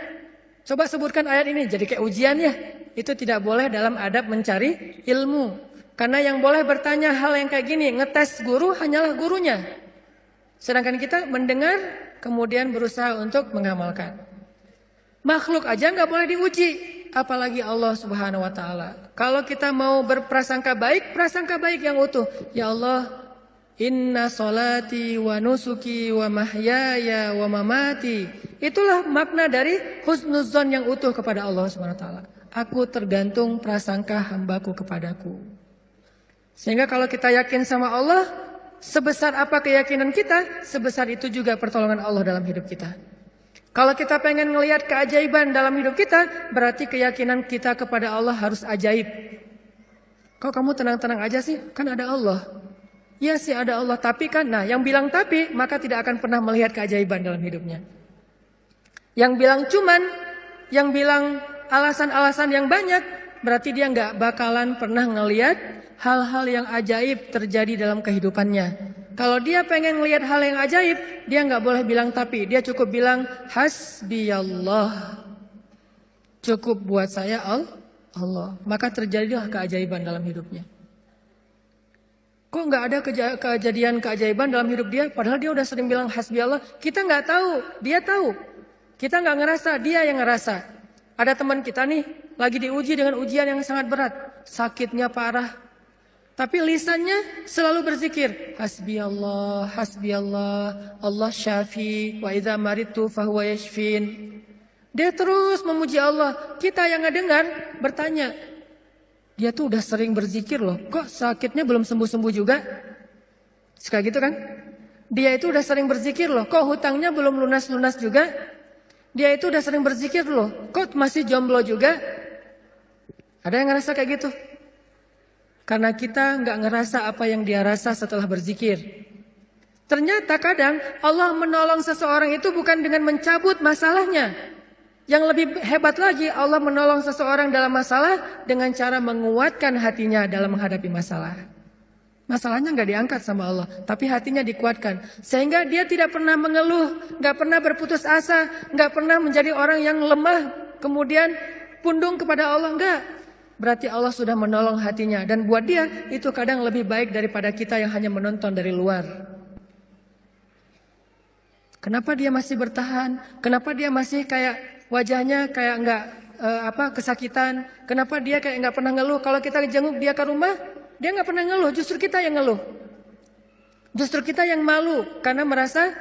coba sebutkan ayat ini, jadi kayak ujian ya. Itu tidak boleh dalam adab mencari ilmu. Karena yang boleh bertanya hal yang kayak gini, ngetes guru hanyalah gurunya. Sedangkan kita mendengar kemudian berusaha untuk mengamalkan. Makhluk aja nggak boleh diuji, apalagi Allah Subhanahu wa taala. Kalau kita mau berprasangka baik, prasangka baik yang utuh. Ya Allah, inna solati wa nusuki wa mahyaya wa mamati. Itulah makna dari husnuzon yang utuh kepada Allah Subhanahu wa taala. Aku tergantung prasangka hambaku kepadaku. Sehingga kalau kita yakin sama Allah, Sebesar apa keyakinan kita, sebesar itu juga pertolongan Allah dalam hidup kita. Kalau kita pengen ngelihat keajaiban dalam hidup kita, berarti keyakinan kita kepada Allah harus ajaib. Kok kamu tenang-tenang aja sih? Kan ada Allah. Ya sih ada Allah, tapi kan, nah yang bilang tapi, maka tidak akan pernah melihat keajaiban dalam hidupnya. Yang bilang cuman, yang bilang alasan-alasan yang banyak, berarti dia nggak bakalan pernah ngeliat hal-hal yang ajaib terjadi dalam kehidupannya. Kalau dia pengen lihat hal yang ajaib, dia nggak boleh bilang tapi, dia cukup bilang hasbi Allah Cukup buat saya Allah. Maka terjadilah keajaiban dalam hidupnya. Kok nggak ada kejadian keajaiban dalam hidup dia? Padahal dia udah sering bilang hasbi Allah. Kita nggak tahu, dia tahu. Kita nggak ngerasa, dia yang ngerasa. Ada teman kita nih lagi diuji dengan ujian yang sangat berat, sakitnya parah, tapi lisannya selalu berzikir Hasbi Allah, hasbi Allah Allah syafi Wa idha maritu fahuwa yashfin Dia terus memuji Allah Kita yang dengar bertanya Dia tuh udah sering berzikir loh Kok sakitnya belum sembuh-sembuh juga Suka gitu kan Dia itu udah sering berzikir loh Kok hutangnya belum lunas-lunas juga Dia itu udah sering berzikir loh Kok masih jomblo juga Ada yang ngerasa kayak gitu karena kita nggak ngerasa apa yang dia rasa setelah berzikir. Ternyata kadang Allah menolong seseorang itu bukan dengan mencabut masalahnya. Yang lebih hebat lagi Allah menolong seseorang dalam masalah dengan cara menguatkan hatinya dalam menghadapi masalah. Masalahnya nggak diangkat sama Allah, tapi hatinya dikuatkan sehingga dia tidak pernah mengeluh, nggak pernah berputus asa, nggak pernah menjadi orang yang lemah kemudian pundung kepada Allah nggak berarti Allah sudah menolong hatinya. Dan buat dia itu kadang lebih baik daripada kita yang hanya menonton dari luar. Kenapa dia masih bertahan? Kenapa dia masih kayak wajahnya kayak nggak uh, apa kesakitan? Kenapa dia kayak nggak pernah ngeluh? Kalau kita jenguk dia ke rumah, dia nggak pernah ngeluh. Justru kita yang ngeluh. Justru kita yang malu karena merasa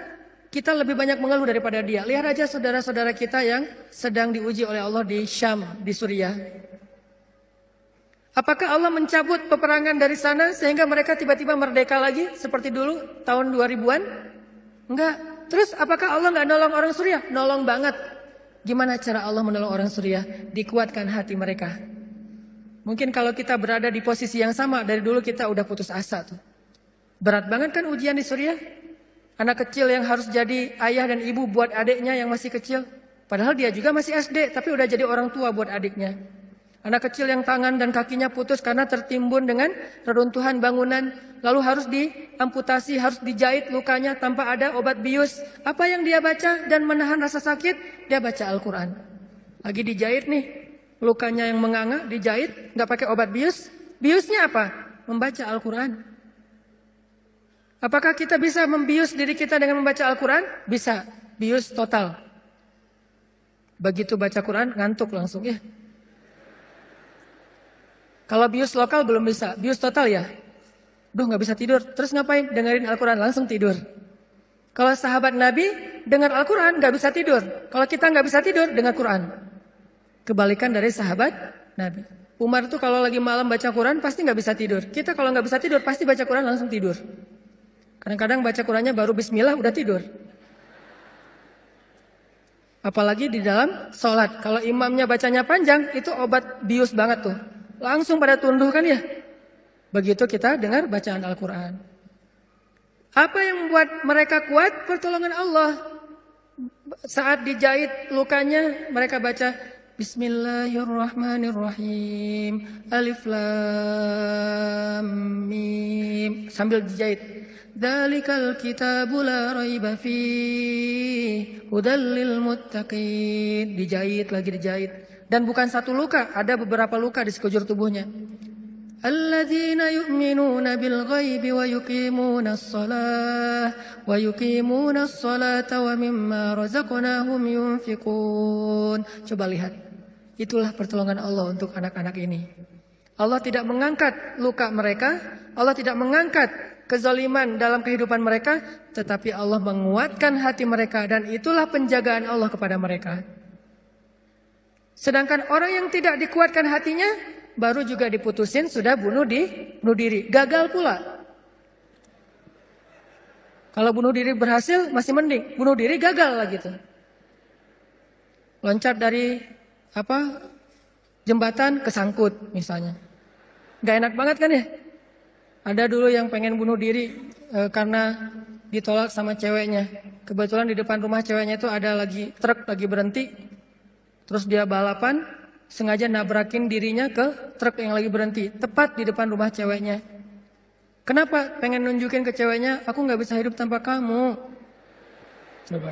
kita lebih banyak mengeluh daripada dia. Lihat aja saudara-saudara kita yang sedang diuji oleh Allah di Syam, di Suriah. Apakah Allah mencabut peperangan dari sana sehingga mereka tiba-tiba merdeka lagi seperti dulu tahun 2000-an? Enggak. Terus apakah Allah nggak nolong orang Suriah? Nolong banget. Gimana cara Allah menolong orang Suriah? Dikuatkan hati mereka. Mungkin kalau kita berada di posisi yang sama dari dulu kita udah putus asa tuh. Berat banget kan ujian di Suriah? Anak kecil yang harus jadi ayah dan ibu buat adiknya yang masih kecil. Padahal dia juga masih SD tapi udah jadi orang tua buat adiknya. Anak kecil yang tangan dan kakinya putus karena tertimbun dengan reruntuhan bangunan, lalu harus diamputasi, harus dijahit lukanya tanpa ada obat bius. Apa yang dia baca dan menahan rasa sakit? Dia baca Al-Quran. Lagi dijahit nih, lukanya yang menganga, dijahit, nggak pakai obat bius. Biusnya apa? Membaca Al-Quran. Apakah kita bisa membius diri kita dengan membaca Al-Quran? Bisa, bius total. Begitu baca Quran, ngantuk langsung ya. Kalau bius lokal belum bisa, bius total ya. Duh nggak bisa tidur, terus ngapain? Dengerin Al-Quran langsung tidur. Kalau sahabat Nabi dengar Al-Quran nggak bisa tidur. Kalau kita nggak bisa tidur dengar Quran. Kebalikan dari sahabat Nabi. Umar tuh kalau lagi malam baca Quran pasti nggak bisa tidur. Kita kalau nggak bisa tidur pasti baca Quran langsung tidur. Kadang-kadang baca Qurannya baru Bismillah udah tidur. Apalagi di dalam sholat. Kalau imamnya bacanya panjang itu obat bius banget tuh. Langsung pada tunduk kan ya. Begitu kita dengar bacaan Al-Quran. Apa yang membuat mereka kuat? Pertolongan Allah. Saat dijahit lukanya, mereka baca Bismillahirrahmanirrahim. Alif lam mim. Sambil dijahit. Dalikal kitabu la raiba fi. Hudallil muttaqin. Dijahit lagi dijahit. Dan bukan satu luka, ada beberapa luka di sekujur tubuhnya. Alladzina yu'minuna bil ghaibi wa yuqimuna wa yuqimuna wa mimma razaqnahum yunfiqun. Coba lihat. Itulah pertolongan Allah untuk anak-anak ini. Allah tidak mengangkat luka mereka, Allah tidak mengangkat kezaliman dalam kehidupan mereka, tetapi Allah menguatkan hati mereka dan itulah penjagaan Allah kepada mereka. Sedangkan orang yang tidak dikuatkan hatinya baru juga diputusin sudah bunuh di bunuh diri. Gagal pula. Kalau bunuh diri berhasil masih mending, bunuh diri gagal lah gitu. Loncat dari apa jembatan kesangkut misalnya. Gak enak banget kan ya? Ada dulu yang pengen bunuh diri e, karena ditolak sama ceweknya. Kebetulan di depan rumah ceweknya itu ada lagi truk lagi berhenti, Terus dia balapan, sengaja nabrakin dirinya ke truk yang lagi berhenti, tepat di depan rumah ceweknya. Kenapa pengen nunjukin ke ceweknya, aku nggak bisa hidup tanpa kamu. Coba.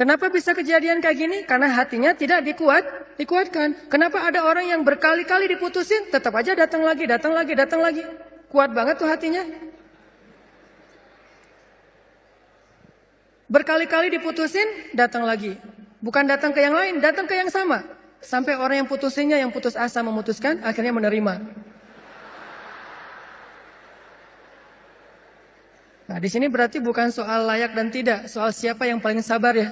Kenapa bisa kejadian kayak gini? Karena hatinya tidak dikuat, dikuatkan. Kenapa ada orang yang berkali-kali diputusin, tetap aja datang lagi, datang lagi, datang lagi. Kuat banget tuh hatinya. Berkali-kali diputusin, datang lagi. Bukan datang ke yang lain, datang ke yang sama. Sampai orang yang putusinnya, yang putus asa memutuskan, akhirnya menerima. Nah, di sini berarti bukan soal layak dan tidak, soal siapa yang paling sabar ya.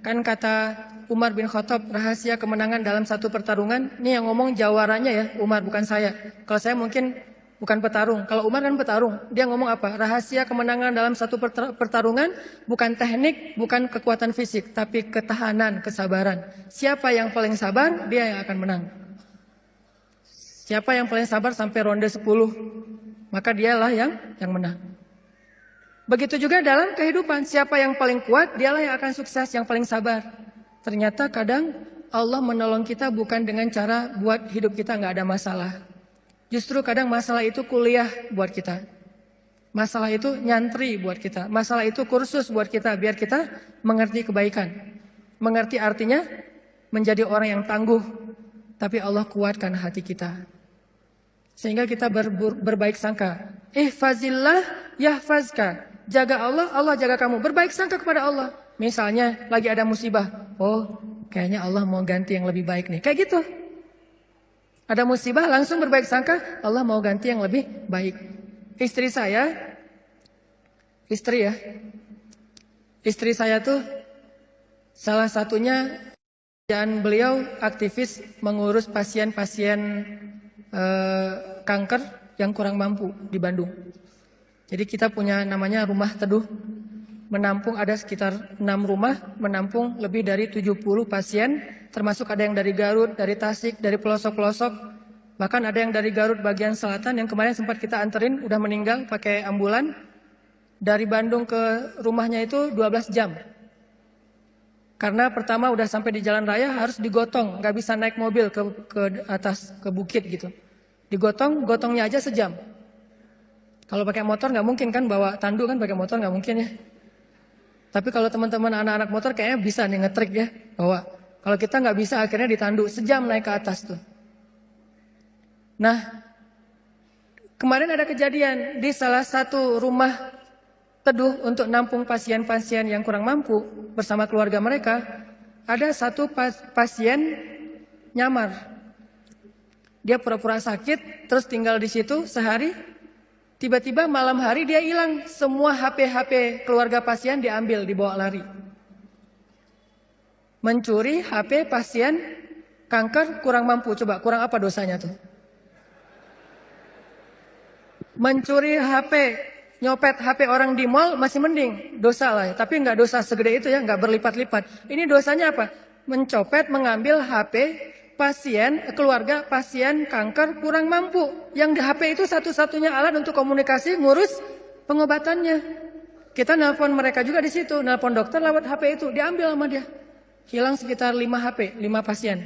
Kan kata Umar bin Khattab rahasia kemenangan dalam satu pertarungan, ini yang ngomong jawarannya ya, Umar bukan saya. Kalau saya mungkin bukan petarung. Kalau Umar kan petarung, dia ngomong apa? Rahasia kemenangan dalam satu pertarungan bukan teknik, bukan kekuatan fisik, tapi ketahanan, kesabaran. Siapa yang paling sabar, dia yang akan menang. Siapa yang paling sabar sampai ronde 10, maka dialah yang yang menang. Begitu juga dalam kehidupan, siapa yang paling kuat, dialah yang akan sukses, yang paling sabar. Ternyata kadang Allah menolong kita bukan dengan cara buat hidup kita nggak ada masalah, Justru kadang masalah itu kuliah buat kita. Masalah itu nyantri buat kita. Masalah itu kursus buat kita. Biar kita mengerti kebaikan. Mengerti artinya menjadi orang yang tangguh. Tapi Allah kuatkan hati kita. Sehingga kita ber, berbaik sangka. Eh Ihfazillah yahfazka. Jaga Allah, Allah jaga kamu. Berbaik sangka kepada Allah. Misalnya lagi ada musibah. Oh kayaknya Allah mau ganti yang lebih baik nih. Kayak gitu. Ada musibah langsung berbaik sangka, Allah mau ganti yang lebih baik. Istri saya, istri ya, istri saya tuh salah satunya dan beliau aktivis mengurus pasien-pasien e, kanker yang kurang mampu di Bandung. Jadi kita punya namanya rumah teduh menampung ada sekitar 6 rumah, menampung lebih dari 70 pasien, termasuk ada yang dari Garut, dari Tasik, dari pelosok-pelosok, bahkan ada yang dari Garut bagian selatan yang kemarin sempat kita anterin, udah meninggal pakai ambulan, dari Bandung ke rumahnya itu 12 jam. Karena pertama udah sampai di jalan raya harus digotong, nggak bisa naik mobil ke, ke atas, ke bukit gitu. Digotong, gotongnya aja sejam. Kalau pakai motor nggak mungkin kan bawa tandu kan pakai motor nggak mungkin ya. Tapi kalau teman-teman anak-anak motor kayaknya bisa nih ngetrik ya bahwa kalau kita nggak bisa akhirnya ditandu sejam naik ke atas tuh. Nah, kemarin ada kejadian di salah satu rumah teduh untuk nampung pasien-pasien yang kurang mampu bersama keluarga mereka, ada satu pasien nyamar. Dia pura-pura sakit, terus tinggal di situ sehari, Tiba-tiba malam hari dia hilang, semua HP-HP keluarga pasien diambil, dibawa lari. Mencuri HP pasien kanker kurang mampu, coba kurang apa dosanya tuh? Mencuri HP, nyopet HP orang di mall masih mending, dosa lah. ya. Tapi nggak dosa segede itu ya, nggak berlipat-lipat. Ini dosanya apa? Mencopet, mengambil HP pasien keluarga pasien kanker kurang mampu yang di HP itu satu-satunya alat untuk komunikasi ngurus pengobatannya kita nelpon mereka juga di situ nelpon dokter lewat HP itu diambil sama dia hilang sekitar 5 HP 5 pasien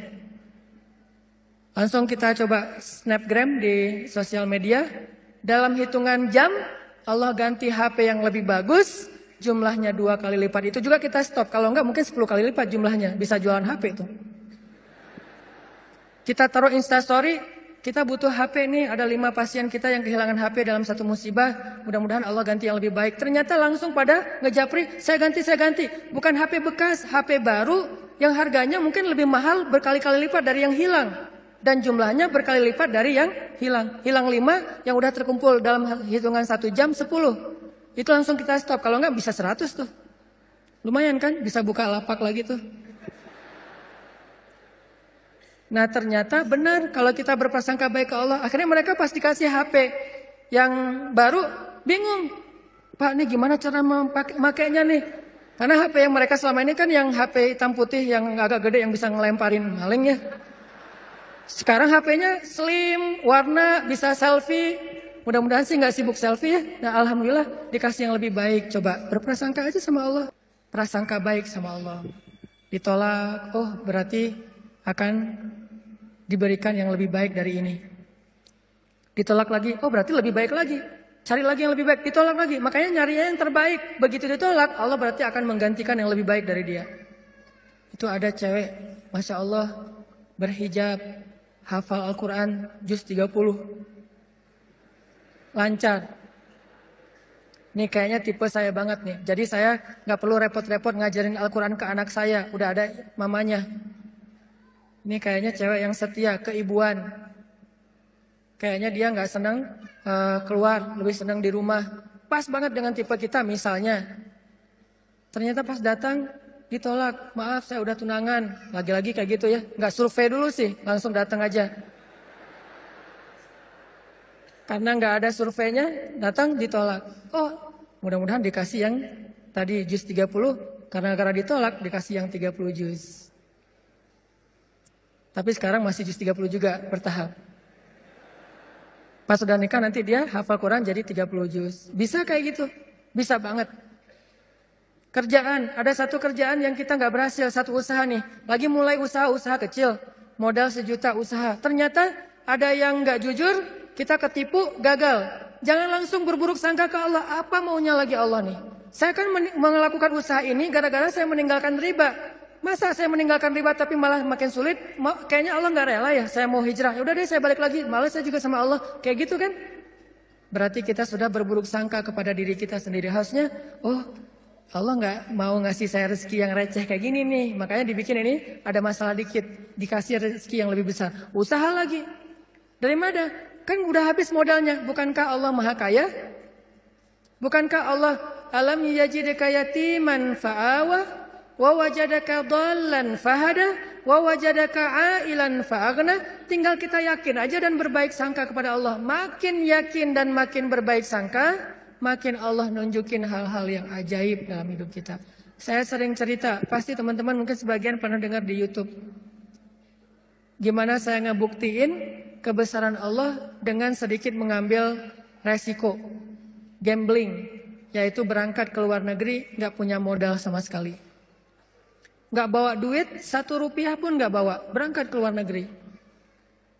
langsung kita coba snapgram di sosial media dalam hitungan jam Allah ganti HP yang lebih bagus jumlahnya dua kali lipat itu juga kita stop kalau enggak mungkin 10 kali lipat jumlahnya bisa jualan HP itu kita taruh instastory, kita butuh HP nih, ada lima pasien kita yang kehilangan HP dalam satu musibah. Mudah-mudahan Allah ganti yang lebih baik. Ternyata langsung pada ngejapri, saya ganti, saya ganti. Bukan HP bekas, HP baru yang harganya mungkin lebih mahal berkali-kali lipat dari yang hilang. Dan jumlahnya berkali lipat dari yang hilang. Hilang lima yang udah terkumpul dalam hitungan satu jam sepuluh. Itu langsung kita stop, kalau nggak bisa seratus tuh. Lumayan kan, bisa buka lapak lagi tuh. Nah ternyata benar kalau kita berprasangka baik ke Allah. Akhirnya mereka pasti kasih HP yang baru bingung. Pak ini gimana cara memakainya nih? Karena HP yang mereka selama ini kan yang HP hitam putih yang agak gede yang bisa ngelemparin maling ya. Sekarang HP-nya slim, warna, bisa selfie. Mudah-mudahan sih nggak sibuk selfie ya. Nah Alhamdulillah dikasih yang lebih baik. Coba berprasangka aja sama Allah. Prasangka baik sama Allah. Ditolak, oh berarti akan diberikan yang lebih baik dari ini. Ditolak lagi, oh berarti lebih baik lagi. Cari lagi yang lebih baik, ditolak lagi. Makanya nyari yang terbaik. Begitu ditolak, Allah berarti akan menggantikan yang lebih baik dari dia. Itu ada cewek, Masya Allah, berhijab, hafal Al-Quran, juz 30. Lancar. Ini kayaknya tipe saya banget nih. Jadi saya nggak perlu repot-repot ngajarin Al-Quran ke anak saya. Udah ada mamanya. Ini kayaknya cewek yang setia, keibuan. Kayaknya dia nggak senang uh, keluar, lebih senang di rumah. Pas banget dengan tipe kita misalnya. Ternyata pas datang ditolak, maaf saya udah tunangan. Lagi-lagi kayak gitu ya, nggak survei dulu sih, langsung datang aja. Karena nggak ada surveinya, datang ditolak. Oh, mudah-mudahan dikasih yang tadi jus 30, karena karena ditolak dikasih yang 30 jus. Tapi sekarang masih juz 30 juga bertahap. Pas sudah nikah nanti dia hafal Quran jadi 30 juz. Bisa kayak gitu? Bisa banget. Kerjaan, ada satu kerjaan yang kita nggak berhasil, satu usaha nih. Lagi mulai usaha-usaha kecil, modal sejuta usaha. Ternyata ada yang nggak jujur, kita ketipu, gagal. Jangan langsung berburuk sangka ke Allah. Apa maunya lagi Allah nih? Saya kan melakukan usaha ini gara-gara saya meninggalkan riba. Masa saya meninggalkan riba tapi malah makin sulit? Kayaknya Allah nggak rela ya. Saya mau hijrah. Udah deh saya balik lagi. malah saya juga sama Allah. Kayak gitu kan? Berarti kita sudah berburuk sangka kepada diri kita sendiri. Harusnya, oh Allah nggak mau ngasih saya rezeki yang receh kayak gini nih. Makanya dibikin ini ada masalah dikit. Dikasih rezeki yang lebih besar. Usaha lagi. Dari mana? Kan udah habis modalnya. Bukankah Allah maha kaya? Bukankah Allah alam yajidika yatiman fa'awah? wa wajadaka fahada wa wajadaka ailan faagna tinggal kita yakin aja dan berbaik sangka kepada Allah makin yakin dan makin berbaik sangka makin Allah nunjukin hal-hal yang ajaib dalam hidup kita saya sering cerita pasti teman-teman mungkin sebagian pernah dengar di YouTube gimana saya ngebuktiin kebesaran Allah dengan sedikit mengambil resiko gambling yaitu berangkat ke luar negeri nggak punya modal sama sekali Nggak bawa duit, satu rupiah pun nggak bawa. Berangkat ke luar negeri.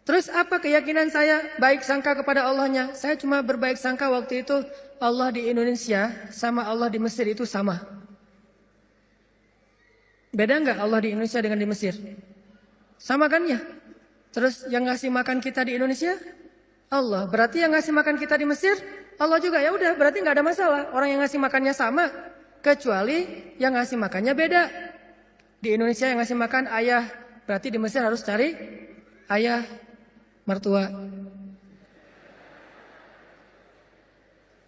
Terus apa keyakinan saya baik sangka kepada Allahnya? Saya cuma berbaik sangka waktu itu Allah di Indonesia sama Allah di Mesir itu sama. Beda nggak Allah di Indonesia dengan di Mesir? Sama kan ya? Terus yang ngasih makan kita di Indonesia Allah. Berarti yang ngasih makan kita di Mesir Allah juga ya udah berarti nggak ada masalah. Orang yang ngasih makannya sama kecuali yang ngasih makannya beda. Di Indonesia yang ngasih makan ayah, berarti di Mesir harus cari ayah mertua.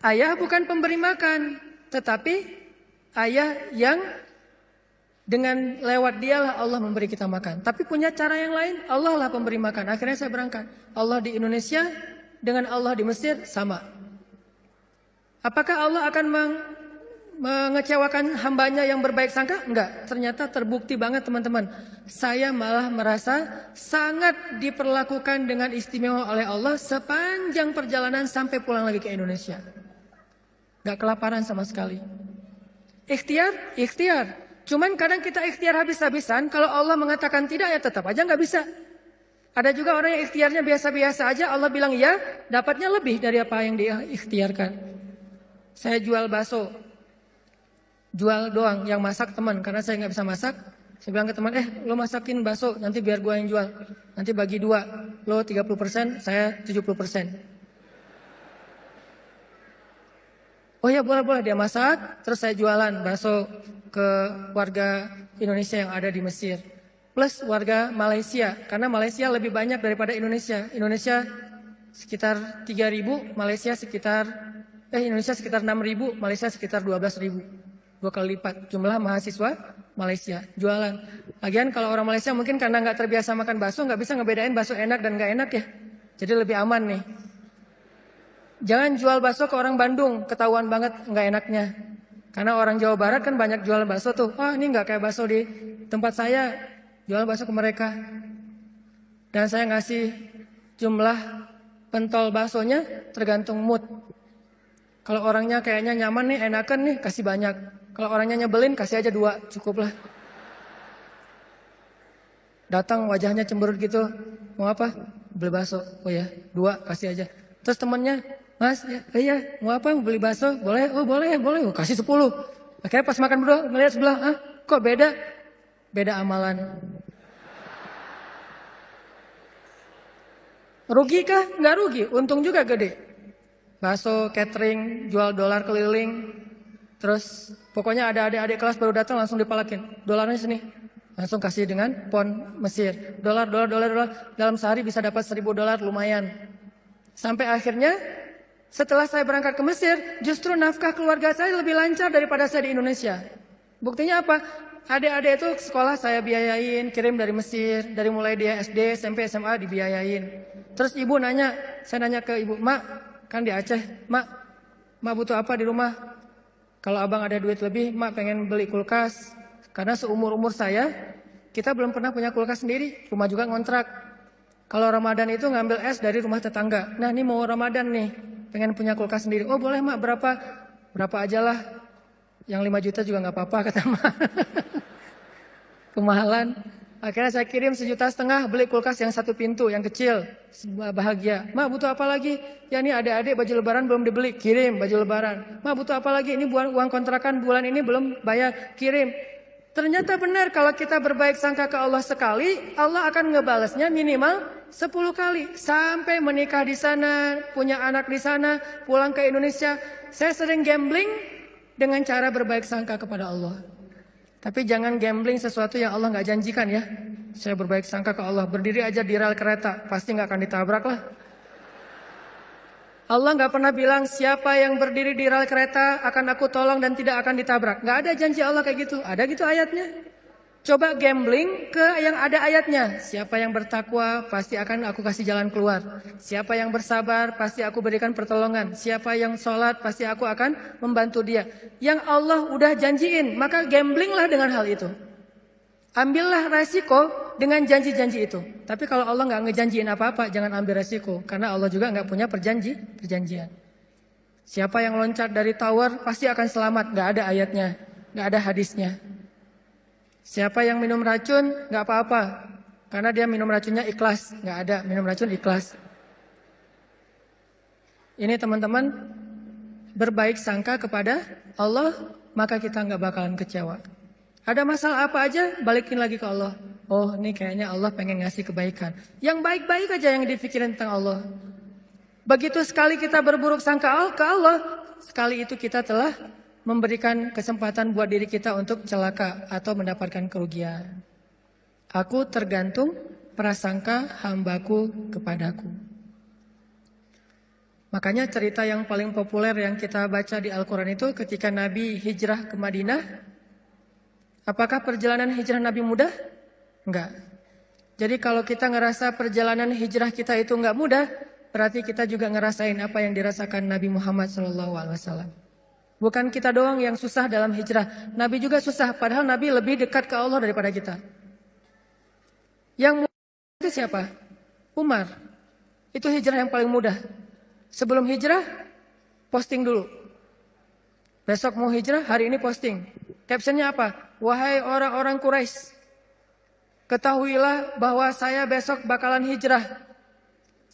Ayah bukan pemberi makan, tetapi ayah yang dengan lewat dialah Allah memberi kita makan. Tapi punya cara yang lain, Allah lah pemberi makan. Akhirnya saya berangkat. Allah di Indonesia dengan Allah di Mesir sama. Apakah Allah akan meng mengecewakan hambanya yang berbaik sangka? Enggak, ternyata terbukti banget teman-teman. Saya malah merasa sangat diperlakukan dengan istimewa oleh Allah sepanjang perjalanan sampai pulang lagi ke Indonesia. Enggak kelaparan sama sekali. Ikhtiar, ikhtiar. Cuman kadang kita ikhtiar habis-habisan, kalau Allah mengatakan tidak ya tetap aja nggak bisa. Ada juga orang yang ikhtiarnya biasa-biasa aja, Allah bilang ya, dapatnya lebih dari apa yang dia ikhtiarkan. Saya jual bakso, jual doang yang masak teman karena saya nggak bisa masak saya bilang ke teman eh lo masakin bakso nanti biar gua yang jual nanti bagi dua lo 30% saya 70% oh ya boleh boleh dia masak terus saya jualan bakso ke warga Indonesia yang ada di Mesir plus warga Malaysia karena Malaysia lebih banyak daripada Indonesia Indonesia sekitar 3000 Malaysia sekitar eh Indonesia sekitar 6000 Malaysia sekitar 12000 dua kali lipat jumlah mahasiswa Malaysia jualan. Lagian kalau orang Malaysia mungkin karena nggak terbiasa makan bakso nggak bisa ngebedain bakso enak dan nggak enak ya. Jadi lebih aman nih. Jangan jual bakso ke orang Bandung, ketahuan banget nggak enaknya. Karena orang Jawa Barat kan banyak jual bakso tuh. Wah oh, ini nggak kayak bakso di tempat saya. Jual bakso ke mereka. Dan saya ngasih jumlah pentol baksonya tergantung mood. Kalau orangnya kayaknya nyaman nih, enakan nih, kasih banyak. Kalau orangnya nyebelin kasih aja dua, cukup lah. Datang wajahnya cemberut gitu, mau apa? Beli bakso, oh ya, dua kasih aja. Terus temennya, mas, ya, iya, mau apa? Mau beli bakso, boleh? Oh boleh, boleh, oh, kasih sepuluh. Akhirnya pas makan berdua, melihat sebelah, ah kok beda? Beda amalan. Rugi kah? Nggak rugi, untung juga gede. Bakso, catering, jual dolar keliling, terus Pokoknya ada adik-adik kelas baru datang langsung dipalakin. Dolarnya sini. Langsung kasih dengan pon Mesir. Dolar, dolar, dolar, dolar. Dalam sehari bisa dapat seribu dolar lumayan. Sampai akhirnya setelah saya berangkat ke Mesir, justru nafkah keluarga saya lebih lancar daripada saya di Indonesia. Buktinya apa? Adik-adik itu sekolah saya biayain, kirim dari Mesir, dari mulai dia SD, SMP, SMA dibiayain. Terus ibu nanya, saya nanya ke ibu, Mak, kan di Aceh, Mak, Mak butuh apa di rumah? Kalau abang ada duit lebih, mak pengen beli kulkas. Karena seumur-umur saya, kita belum pernah punya kulkas sendiri. Rumah juga ngontrak. Kalau Ramadan itu ngambil es dari rumah tetangga. Nah ini mau Ramadan nih, pengen punya kulkas sendiri. Oh boleh mak, berapa? Berapa aja lah. Yang 5 juta juga nggak apa-apa kata mak. Kemahalan. Akhirnya saya kirim sejuta setengah beli kulkas yang satu pintu, yang kecil. Bahagia. Ma butuh apa lagi? Ya ini adik-adik baju lebaran belum dibeli, kirim baju lebaran. Ma butuh apa lagi? Ini uang kontrakan bulan ini belum bayar, kirim. Ternyata benar kalau kita berbaik sangka ke Allah sekali, Allah akan ngebalesnya minimal 10 kali. Sampai menikah di sana, punya anak di sana, pulang ke Indonesia. Saya sering gambling dengan cara berbaik sangka kepada Allah. Tapi jangan gambling sesuatu yang Allah nggak janjikan ya. Saya berbaik sangka ke Allah. Berdiri aja di rel kereta, pasti nggak akan ditabrak lah. Allah nggak pernah bilang siapa yang berdiri di rel kereta akan aku tolong dan tidak akan ditabrak. Nggak ada janji Allah kayak gitu. Ada gitu ayatnya. Coba gambling ke yang ada ayatnya. Siapa yang bertakwa pasti akan aku kasih jalan keluar. Siapa yang bersabar pasti aku berikan pertolongan. Siapa yang sholat pasti aku akan membantu dia. Yang Allah udah janjiin maka gamblinglah dengan hal itu. Ambillah resiko dengan janji-janji itu. Tapi kalau Allah nggak ngejanjiin apa-apa jangan ambil resiko. Karena Allah juga nggak punya perjanji, perjanjian. Siapa yang loncat dari tower pasti akan selamat. Nggak ada ayatnya, nggak ada hadisnya. Siapa yang minum racun nggak apa-apa, karena dia minum racunnya ikhlas, nggak ada minum racun ikhlas. Ini teman-teman berbaik sangka kepada Allah, maka kita nggak bakalan kecewa. Ada masalah apa aja, balikin lagi ke Allah. Oh, ini kayaknya Allah pengen ngasih kebaikan. Yang baik-baik aja yang dipikirin tentang Allah. Begitu sekali kita berburuk sangka ke Allah, sekali itu kita telah memberikan kesempatan buat diri kita untuk celaka atau mendapatkan kerugian. Aku tergantung prasangka hambaku kepadaku. Makanya cerita yang paling populer yang kita baca di Al-Quran itu ketika Nabi hijrah ke Madinah. Apakah perjalanan hijrah Nabi mudah? Enggak. Jadi kalau kita ngerasa perjalanan hijrah kita itu enggak mudah, berarti kita juga ngerasain apa yang dirasakan Nabi Muhammad SAW. Bukan kita doang yang susah dalam hijrah. Nabi juga susah, padahal Nabi lebih dekat ke Allah daripada kita. Yang mudah itu siapa? Umar. Itu hijrah yang paling mudah. Sebelum hijrah, posting dulu. Besok mau hijrah, hari ini posting. Captionnya apa? Wahai orang-orang Quraisy, ketahuilah bahwa saya besok bakalan hijrah.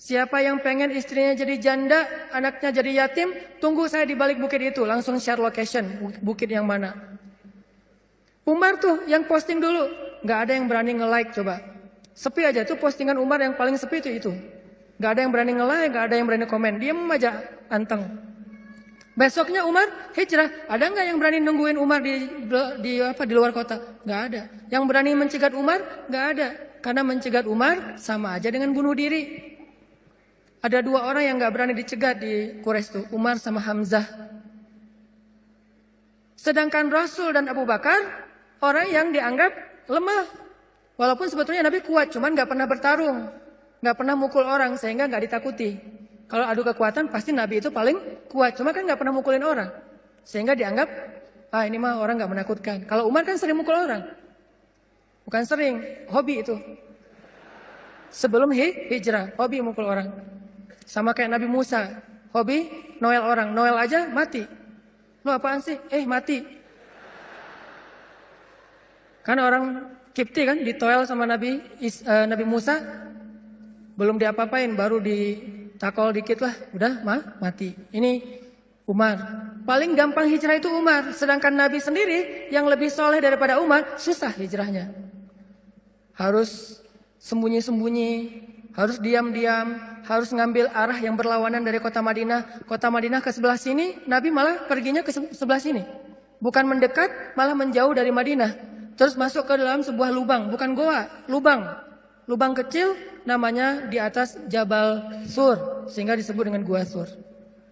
Siapa yang pengen istrinya jadi janda, anaknya jadi yatim, tunggu saya di balik bukit itu. Langsung share location, bukit yang mana. Umar tuh yang posting dulu, nggak ada yang berani nge-like coba. Sepi aja tuh postingan Umar yang paling sepi itu itu. Nggak ada yang berani nge-like, nggak ada yang berani komen. diem aja anteng. Besoknya Umar hijrah, ada nggak yang berani nungguin Umar di, di apa di luar kota? Nggak ada. Yang berani mencegat Umar nggak ada, karena mencegat Umar sama aja dengan bunuh diri. Ada dua orang yang nggak berani dicegat di Quraisy itu, Umar sama Hamzah. Sedangkan Rasul dan Abu Bakar orang yang dianggap lemah. Walaupun sebetulnya Nabi kuat, cuman nggak pernah bertarung, nggak pernah mukul orang sehingga nggak ditakuti. Kalau adu kekuatan pasti Nabi itu paling kuat, cuma kan nggak pernah mukulin orang, sehingga dianggap ah ini mah orang nggak menakutkan. Kalau Umar kan sering mukul orang, bukan sering, hobi itu. Sebelum hijrah, hobi mukul orang. Sama kayak Nabi Musa, hobi Noel orang, Noel aja mati. Lu apaan sih? Eh mati. Karena orang Kipti kan ditoel sama Nabi Is, uh, Nabi Musa, belum diapa-apain, baru ditakol dikit lah, udah mah mati. Ini Umar. Paling gampang hijrah itu Umar, sedangkan Nabi sendiri yang lebih soleh daripada Umar susah hijrahnya. Harus sembunyi-sembunyi, harus diam-diam, harus ngambil arah yang berlawanan dari kota Madinah. Kota Madinah ke sebelah sini, Nabi malah perginya ke sebelah sini. Bukan mendekat, malah menjauh dari Madinah. Terus masuk ke dalam sebuah lubang, bukan goa, lubang. Lubang kecil namanya di atas Jabal Sur, sehingga disebut dengan Gua Sur.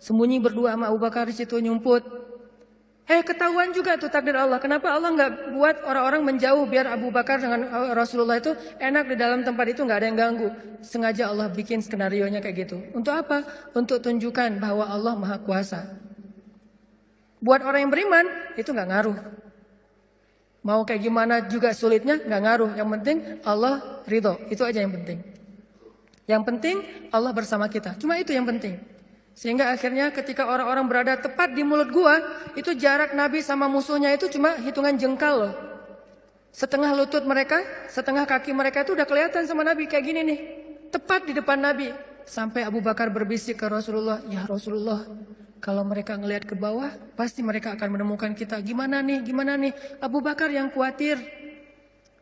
Sembunyi berdua sama Abu Bakar di situ nyumput, Eh ketahuan juga tuh takdir Allah. Kenapa Allah nggak buat orang-orang menjauh biar Abu Bakar dengan eh, Rasulullah itu enak di dalam tempat itu nggak ada yang ganggu. Sengaja Allah bikin skenario nya kayak gitu. Untuk apa? Untuk tunjukkan bahwa Allah maha kuasa. Buat orang yang beriman itu nggak ngaruh. Mau kayak gimana juga sulitnya nggak ngaruh. Yang penting Allah ridho. Itu aja yang penting. Yang penting Allah bersama kita. Cuma itu yang penting. Sehingga akhirnya ketika orang-orang berada tepat di mulut gua, itu jarak Nabi sama musuhnya itu cuma hitungan jengkal loh. Setengah lutut mereka, setengah kaki mereka itu udah kelihatan sama Nabi kayak gini nih. Tepat di depan Nabi. Sampai Abu Bakar berbisik ke Rasulullah, "Ya Rasulullah, kalau mereka ngelihat ke bawah, pasti mereka akan menemukan kita. Gimana nih? Gimana nih?" Abu Bakar yang khawatir,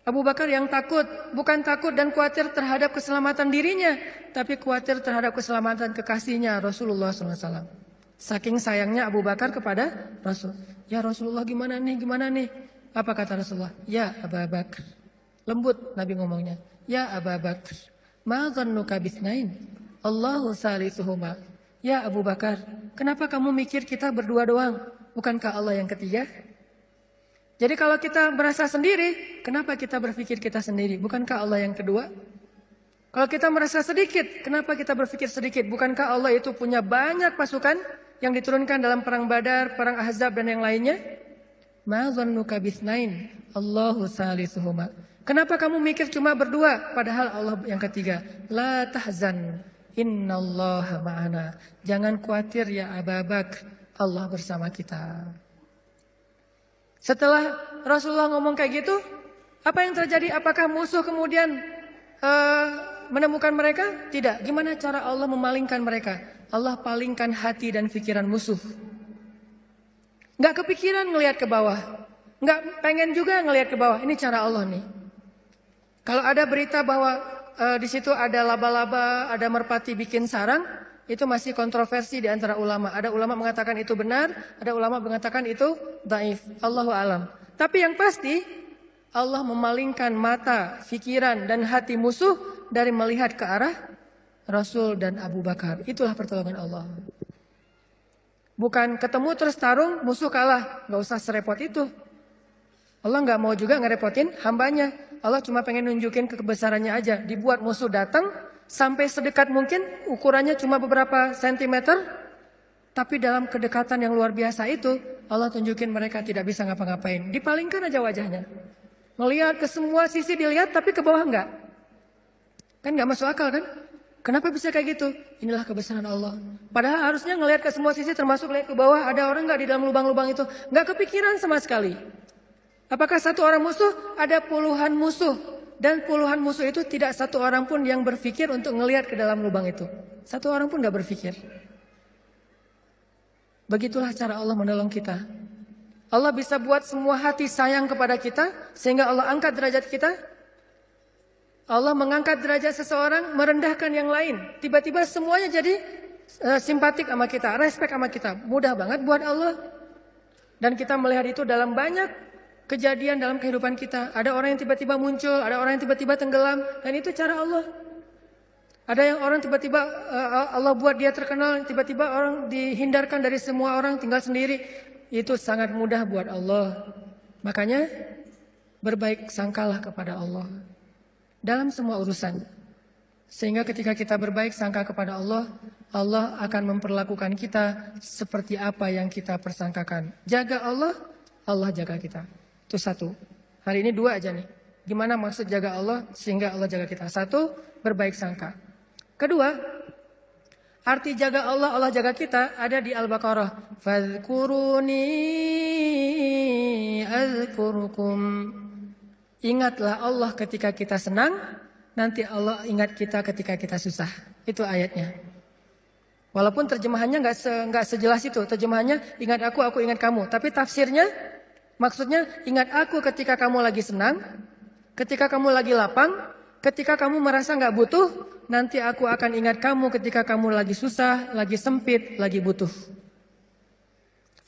Abu Bakar yang takut, bukan takut dan khawatir terhadap keselamatan dirinya, tapi khawatir terhadap keselamatan kekasihnya Rasulullah SAW. Saking sayangnya Abu Bakar kepada Rasul. Ya Rasulullah gimana nih, gimana nih? Apa kata Rasulullah? Ya Abu Bakar. Lembut Nabi ngomongnya. Ya Abu Bakar. Ma dhannuka bisnain? Allahu salisuhuma. Ya Abu Bakar, kenapa kamu mikir kita berdua doang? Bukankah Allah yang ketiga? Jadi kalau kita merasa sendiri, kenapa kita berpikir kita sendiri? Bukankah Allah yang kedua? Kalau kita merasa sedikit, kenapa kita berpikir sedikit? Bukankah Allah itu punya banyak pasukan yang diturunkan dalam perang Badar, perang Ahzab dan yang lainnya? Ma Allahu salisuhuma. Kenapa kamu mikir cuma berdua padahal Allah yang ketiga? La tahzan innallaha ma'ana. Jangan khawatir ya Ababak. Allah bersama kita. Setelah Rasulullah ngomong kayak gitu, apa yang terjadi? Apakah musuh kemudian uh, menemukan mereka? Tidak. Gimana cara Allah memalingkan mereka? Allah palingkan hati dan pikiran musuh. Nggak kepikiran ngelihat ke bawah. Nggak pengen juga ngelihat ke bawah. Ini cara Allah nih. Kalau ada berita bahwa uh, di situ ada laba-laba, ada merpati bikin sarang, itu masih kontroversi di antara ulama. Ada ulama mengatakan itu benar, ada ulama mengatakan itu daif. Allahu alam. Tapi yang pasti Allah memalingkan mata, fikiran, dan hati musuh dari melihat ke arah Rasul dan Abu Bakar. Itulah pertolongan Allah. Bukan ketemu terus tarung, musuh kalah. Gak usah serepot itu. Allah nggak mau juga ngerepotin hambanya. Allah cuma pengen nunjukin kebesarannya aja. Dibuat musuh datang, sampai sedekat mungkin ukurannya cuma beberapa sentimeter tapi dalam kedekatan yang luar biasa itu Allah tunjukin mereka tidak bisa ngapa-ngapain dipalingkan aja wajahnya melihat ke semua sisi dilihat tapi ke bawah enggak kan nggak masuk akal kan kenapa bisa kayak gitu inilah kebesaran Allah padahal harusnya ngelihat ke semua sisi termasuk lihat ke bawah ada orang nggak di dalam lubang-lubang itu nggak kepikiran sama sekali apakah satu orang musuh ada puluhan musuh dan puluhan musuh itu tidak satu orang pun yang berpikir untuk ngelihat ke dalam lubang itu. Satu orang pun gak berpikir. Begitulah cara Allah menolong kita. Allah bisa buat semua hati sayang kepada kita sehingga Allah angkat derajat kita. Allah mengangkat derajat seseorang, merendahkan yang lain. Tiba-tiba semuanya jadi uh, simpatik sama kita, respect sama kita. Mudah banget buat Allah. Dan kita melihat itu dalam banyak kejadian dalam kehidupan kita. Ada orang yang tiba-tiba muncul, ada orang yang tiba-tiba tenggelam, dan itu cara Allah. Ada yang orang tiba-tiba eh, eh, Allah buat dia terkenal, tiba-tiba orang dihindarkan dari semua orang, tinggal sendiri. Itu sangat mudah buat Allah. Makanya berbaik sangkalah kepada Allah dalam semua urusan. Sehingga ketika kita berbaik sangka kepada Allah, Allah akan memperlakukan kita seperti apa yang kita persangkakan. Jaga Allah, Allah jaga kita. Itu satu. Hari ini dua aja nih. Gimana maksud jaga Allah sehingga Allah jaga kita? Satu, berbaik sangka. Kedua, arti jaga Allah, Allah jaga kita ada di Al-Baqarah. Fadkuruni azkurukum. Ingatlah Allah ketika kita senang, nanti Allah ingat kita ketika kita susah. Itu ayatnya. Walaupun terjemahannya nggak se, sejelas itu, terjemahannya ingat aku, aku ingat kamu. Tapi tafsirnya Maksudnya ingat aku ketika kamu lagi senang, ketika kamu lagi lapang, ketika kamu merasa nggak butuh, nanti aku akan ingat kamu ketika kamu lagi susah, lagi sempit, lagi butuh.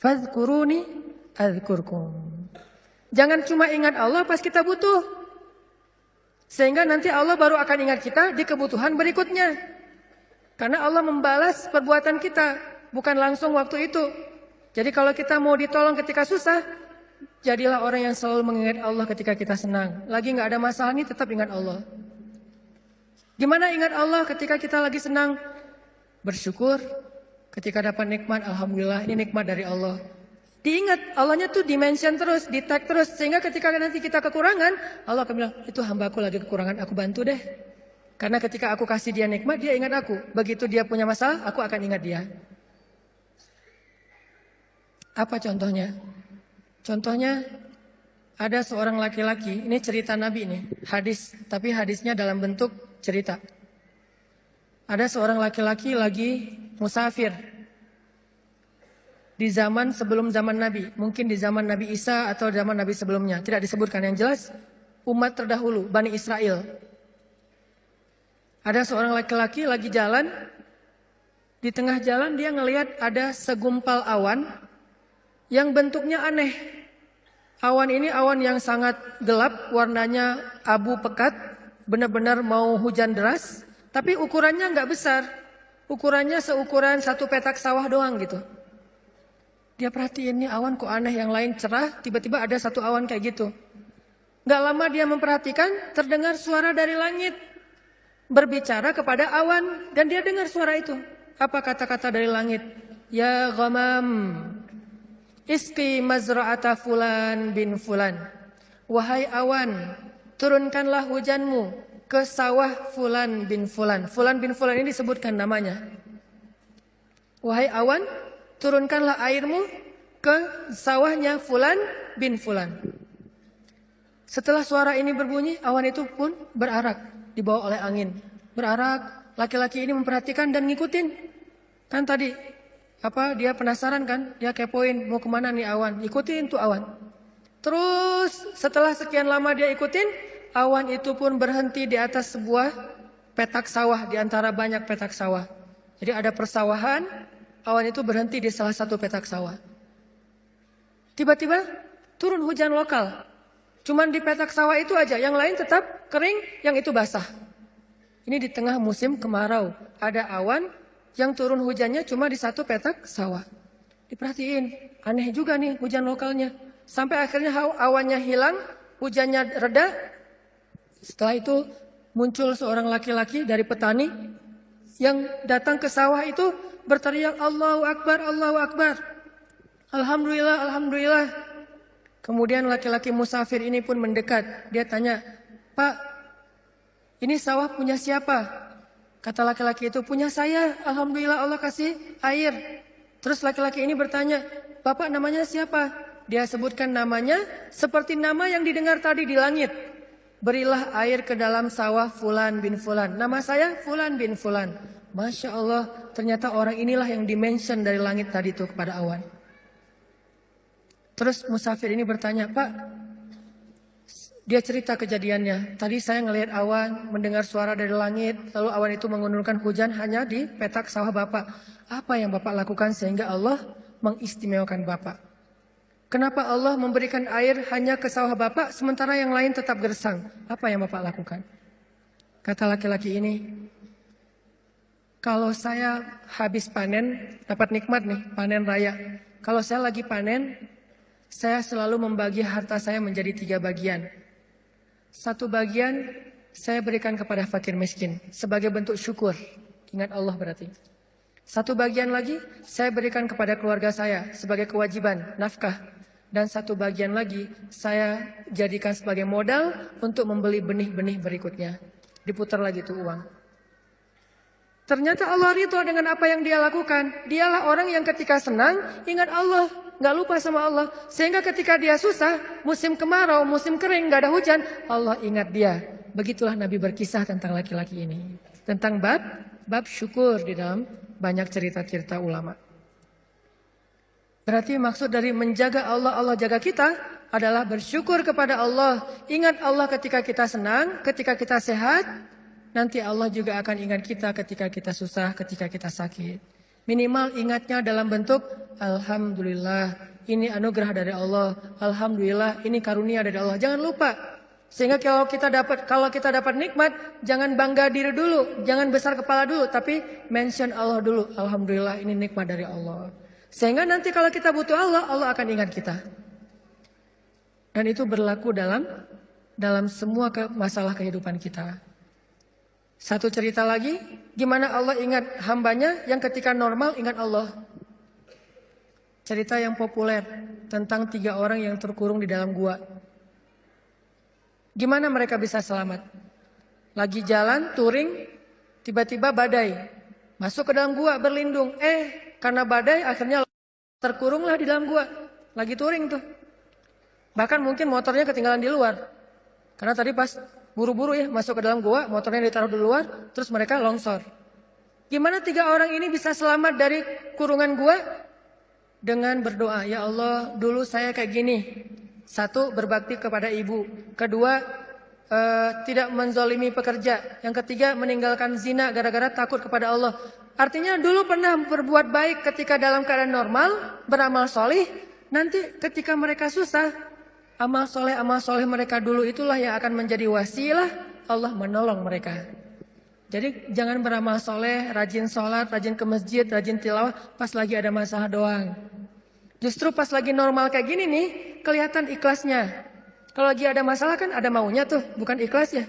Fadkuruni adkurkum. Jangan cuma ingat Allah pas kita butuh. Sehingga nanti Allah baru akan ingat kita di kebutuhan berikutnya. Karena Allah membalas perbuatan kita. Bukan langsung waktu itu. Jadi kalau kita mau ditolong ketika susah, Jadilah orang yang selalu mengingat Allah ketika kita senang. Lagi nggak ada masalah nih tetap ingat Allah. Gimana ingat Allah ketika kita lagi senang? Bersyukur ketika dapat nikmat, alhamdulillah ini nikmat dari Allah. Diingat Allahnya tuh dimension terus, di tag terus sehingga ketika nanti kita kekurangan, Allah akan bilang itu aku lagi kekurangan, aku bantu deh. Karena ketika aku kasih dia nikmat, dia ingat aku. Begitu dia punya masalah, aku akan ingat dia. Apa contohnya? Contohnya ada seorang laki-laki, ini cerita Nabi nih, hadis, tapi hadisnya dalam bentuk cerita. Ada seorang laki-laki lagi musafir di zaman sebelum zaman Nabi, mungkin di zaman Nabi Isa atau zaman Nabi sebelumnya, tidak disebutkan yang jelas umat terdahulu, Bani Israel. Ada seorang laki-laki lagi jalan, di tengah jalan dia ngelihat ada segumpal awan yang bentuknya aneh, Awan ini awan yang sangat gelap, warnanya abu pekat, benar-benar mau hujan deras, tapi ukurannya nggak besar. Ukurannya seukuran satu petak sawah doang gitu. Dia perhatiin ini awan kok aneh yang lain cerah, tiba-tiba ada satu awan kayak gitu. Gak lama dia memperhatikan, terdengar suara dari langit berbicara kepada awan dan dia dengar suara itu. Apa kata-kata dari langit? Ya gomam, Iski mazra'ata fulan bin fulan. Wahai awan, turunkanlah hujanmu ke sawah fulan bin fulan. Fulan bin fulan ini disebutkan namanya. Wahai awan, turunkanlah airmu ke sawahnya fulan bin fulan. Setelah suara ini berbunyi, awan itu pun berarak, dibawa oleh angin. Berarak, laki-laki ini memperhatikan dan ngikutin. Kan tadi apa dia penasaran kan dia kepoin mau kemana nih awan ikutin tuh awan terus setelah sekian lama dia ikutin awan itu pun berhenti di atas sebuah petak sawah di antara banyak petak sawah jadi ada persawahan awan itu berhenti di salah satu petak sawah tiba-tiba turun hujan lokal cuman di petak sawah itu aja yang lain tetap kering yang itu basah ini di tengah musim kemarau ada awan yang turun hujannya cuma di satu petak sawah. Diperhatiin, aneh juga nih hujan lokalnya. Sampai akhirnya awannya hilang, hujannya reda. Setelah itu muncul seorang laki-laki dari petani yang datang ke sawah itu berteriak Allahu Akbar, Allahu Akbar. Alhamdulillah, Alhamdulillah. Kemudian laki-laki musafir ini pun mendekat. Dia tanya, Pak, ini sawah punya siapa? Kata laki-laki itu, punya saya, Alhamdulillah Allah kasih air. Terus laki-laki ini bertanya, Bapak namanya siapa? Dia sebutkan namanya seperti nama yang didengar tadi di langit. Berilah air ke dalam sawah Fulan bin Fulan. Nama saya Fulan bin Fulan. Masya Allah, ternyata orang inilah yang dimention dari langit tadi itu kepada awan. Terus musafir ini bertanya, Pak, dia cerita kejadiannya. Tadi saya ngelihat awan, mendengar suara dari langit, lalu awan itu mengundurkan hujan hanya di petak sawah Bapak. Apa yang Bapak lakukan sehingga Allah mengistimewakan Bapak? Kenapa Allah memberikan air hanya ke sawah Bapak sementara yang lain tetap gersang? Apa yang Bapak lakukan? Kata laki-laki ini, kalau saya habis panen, dapat nikmat nih, panen raya. Kalau saya lagi panen, saya selalu membagi harta saya menjadi tiga bagian. Satu bagian saya berikan kepada fakir miskin sebagai bentuk syukur. Ingat Allah berarti. Satu bagian lagi saya berikan kepada keluarga saya sebagai kewajiban, nafkah. Dan satu bagian lagi saya jadikan sebagai modal untuk membeli benih-benih berikutnya. Diputar lagi tuh uang. Ternyata Allah ridho dengan apa yang dia lakukan. Dialah orang yang ketika senang ingat Allah nggak lupa sama Allah. Sehingga ketika dia susah, musim kemarau, musim kering, nggak ada hujan, Allah ingat dia. Begitulah Nabi berkisah tentang laki-laki ini. Tentang bab, bab syukur di dalam banyak cerita-cerita ulama. Berarti maksud dari menjaga Allah, Allah jaga kita adalah bersyukur kepada Allah. Ingat Allah ketika kita senang, ketika kita sehat, nanti Allah juga akan ingat kita ketika kita susah, ketika kita sakit. Minimal ingatnya dalam bentuk Alhamdulillah ini anugerah dari Allah. Alhamdulillah ini karunia dari Allah. Jangan lupa. Sehingga kalau kita dapat kalau kita dapat nikmat, jangan bangga diri dulu, jangan besar kepala dulu, tapi mention Allah dulu. Alhamdulillah ini nikmat dari Allah. Sehingga nanti kalau kita butuh Allah, Allah akan ingat kita. Dan itu berlaku dalam dalam semua masalah kehidupan kita. Satu cerita lagi, gimana Allah ingat hambanya yang ketika normal ingat Allah. Cerita yang populer tentang tiga orang yang terkurung di dalam gua. Gimana mereka bisa selamat? Lagi jalan, touring, tiba-tiba badai. Masuk ke dalam gua berlindung. Eh, karena badai akhirnya terkurunglah di dalam gua. Lagi touring tuh. Bahkan mungkin motornya ketinggalan di luar. Karena tadi pas buru-buru ya masuk ke dalam gua, motornya ditaruh di luar, terus mereka longsor. Gimana tiga orang ini bisa selamat dari kurungan gua? Dengan berdoa, ya Allah, dulu saya kayak gini. Satu, berbakti kepada ibu. Kedua, uh, tidak menzolimi pekerja. Yang ketiga, meninggalkan zina gara-gara takut kepada Allah. Artinya dulu pernah berbuat baik ketika dalam keadaan normal, beramal solih. Nanti ketika mereka susah, amal soleh amal soleh mereka dulu itulah yang akan menjadi wasilah Allah menolong mereka. Jadi jangan beramal soleh, rajin sholat, rajin ke masjid, rajin tilawah pas lagi ada masalah doang. Justru pas lagi normal kayak gini nih, kelihatan ikhlasnya. Kalau lagi ada masalah kan ada maunya tuh, bukan ikhlas ya.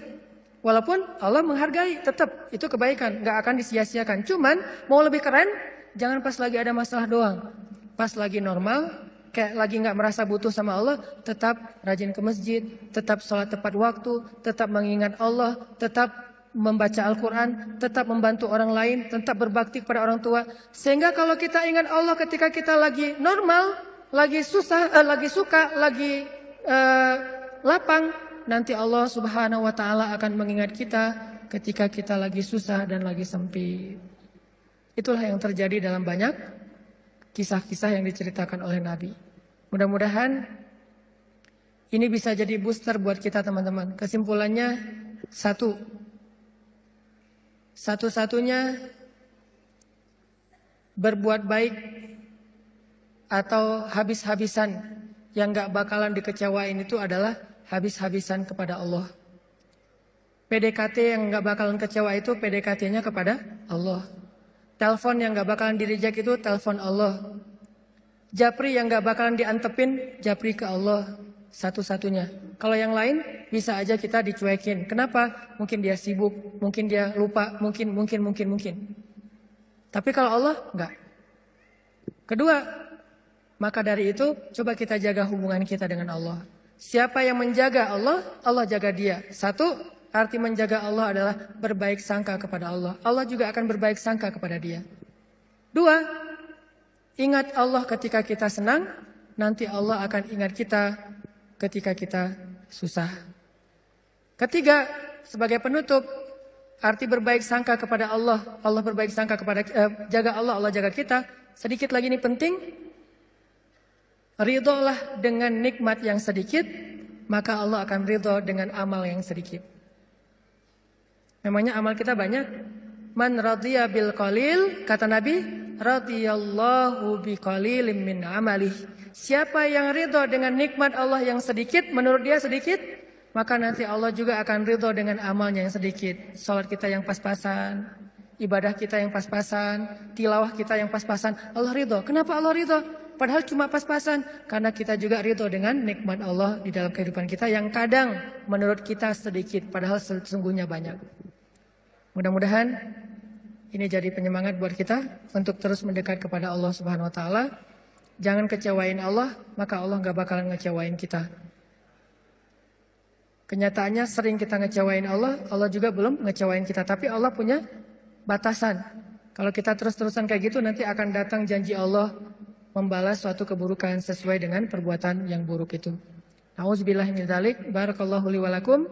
Walaupun Allah menghargai, tetap itu kebaikan, nggak akan disia-siakan. Cuman mau lebih keren, jangan pas lagi ada masalah doang. Pas lagi normal, kayak lagi nggak merasa butuh sama Allah, tetap rajin ke masjid, tetap sholat tepat waktu, tetap mengingat Allah, tetap membaca Al-Quran, tetap membantu orang lain, tetap berbakti kepada orang tua. Sehingga kalau kita ingat Allah ketika kita lagi normal, lagi susah, eh, lagi suka, lagi eh, lapang, nanti Allah Subhanahu Wa Taala akan mengingat kita ketika kita lagi susah dan lagi sempit. Itulah yang terjadi dalam banyak kisah-kisah yang diceritakan oleh Nabi. Mudah-mudahan ini bisa jadi booster buat kita teman-teman. Kesimpulannya satu. Satu-satunya berbuat baik atau habis-habisan yang gak bakalan dikecewain itu adalah habis-habisan kepada Allah. PDKT yang gak bakalan kecewa itu PDKT-nya kepada Allah. Telepon yang gak bakalan direjek itu telepon Allah. Japri yang gak bakalan diantepin, japri ke Allah satu-satunya. Kalau yang lain bisa aja kita dicuekin. Kenapa? Mungkin dia sibuk, mungkin dia lupa, mungkin, mungkin, mungkin, mungkin. Tapi kalau Allah enggak. Kedua, maka dari itu coba kita jaga hubungan kita dengan Allah. Siapa yang menjaga Allah, Allah jaga dia. Satu, Arti menjaga Allah adalah berbaik sangka kepada Allah. Allah juga akan berbaik sangka kepada dia. Dua, ingat Allah ketika kita senang, nanti Allah akan ingat kita ketika kita susah. Ketiga, sebagai penutup, arti berbaik sangka kepada Allah, Allah berbaik sangka kepada eh, jaga Allah, Allah jaga kita. Sedikit lagi ini penting. Ridholah dengan nikmat yang sedikit, maka Allah akan ridho dengan amal yang sedikit. Memangnya amal kita banyak? Man radhiya bil qalil, kata Nabi, radhiyallahu bi qalilin min amali. Siapa yang ridho dengan nikmat Allah yang sedikit, menurut dia sedikit, maka nanti Allah juga akan ridho dengan amalnya yang sedikit. Salat kita yang pas-pasan, ibadah kita yang pas-pasan, tilawah kita yang pas-pasan. Allah ridho. Kenapa Allah ridho? Padahal cuma pas-pasan. Karena kita juga ridho dengan nikmat Allah di dalam kehidupan kita yang kadang menurut kita sedikit, padahal sesungguhnya banyak. Mudah-mudahan ini jadi penyemangat buat kita untuk terus mendekat kepada Allah Subhanahu wa taala. Jangan kecewain Allah, maka Allah nggak bakalan ngecewain kita. Kenyataannya sering kita ngecewain Allah, Allah juga belum ngecewain kita, tapi Allah punya batasan. Kalau kita terus-terusan kayak gitu nanti akan datang janji Allah membalas suatu keburukan sesuai dengan perbuatan yang buruk itu. Nauzubillah min Barakallahu liwalakum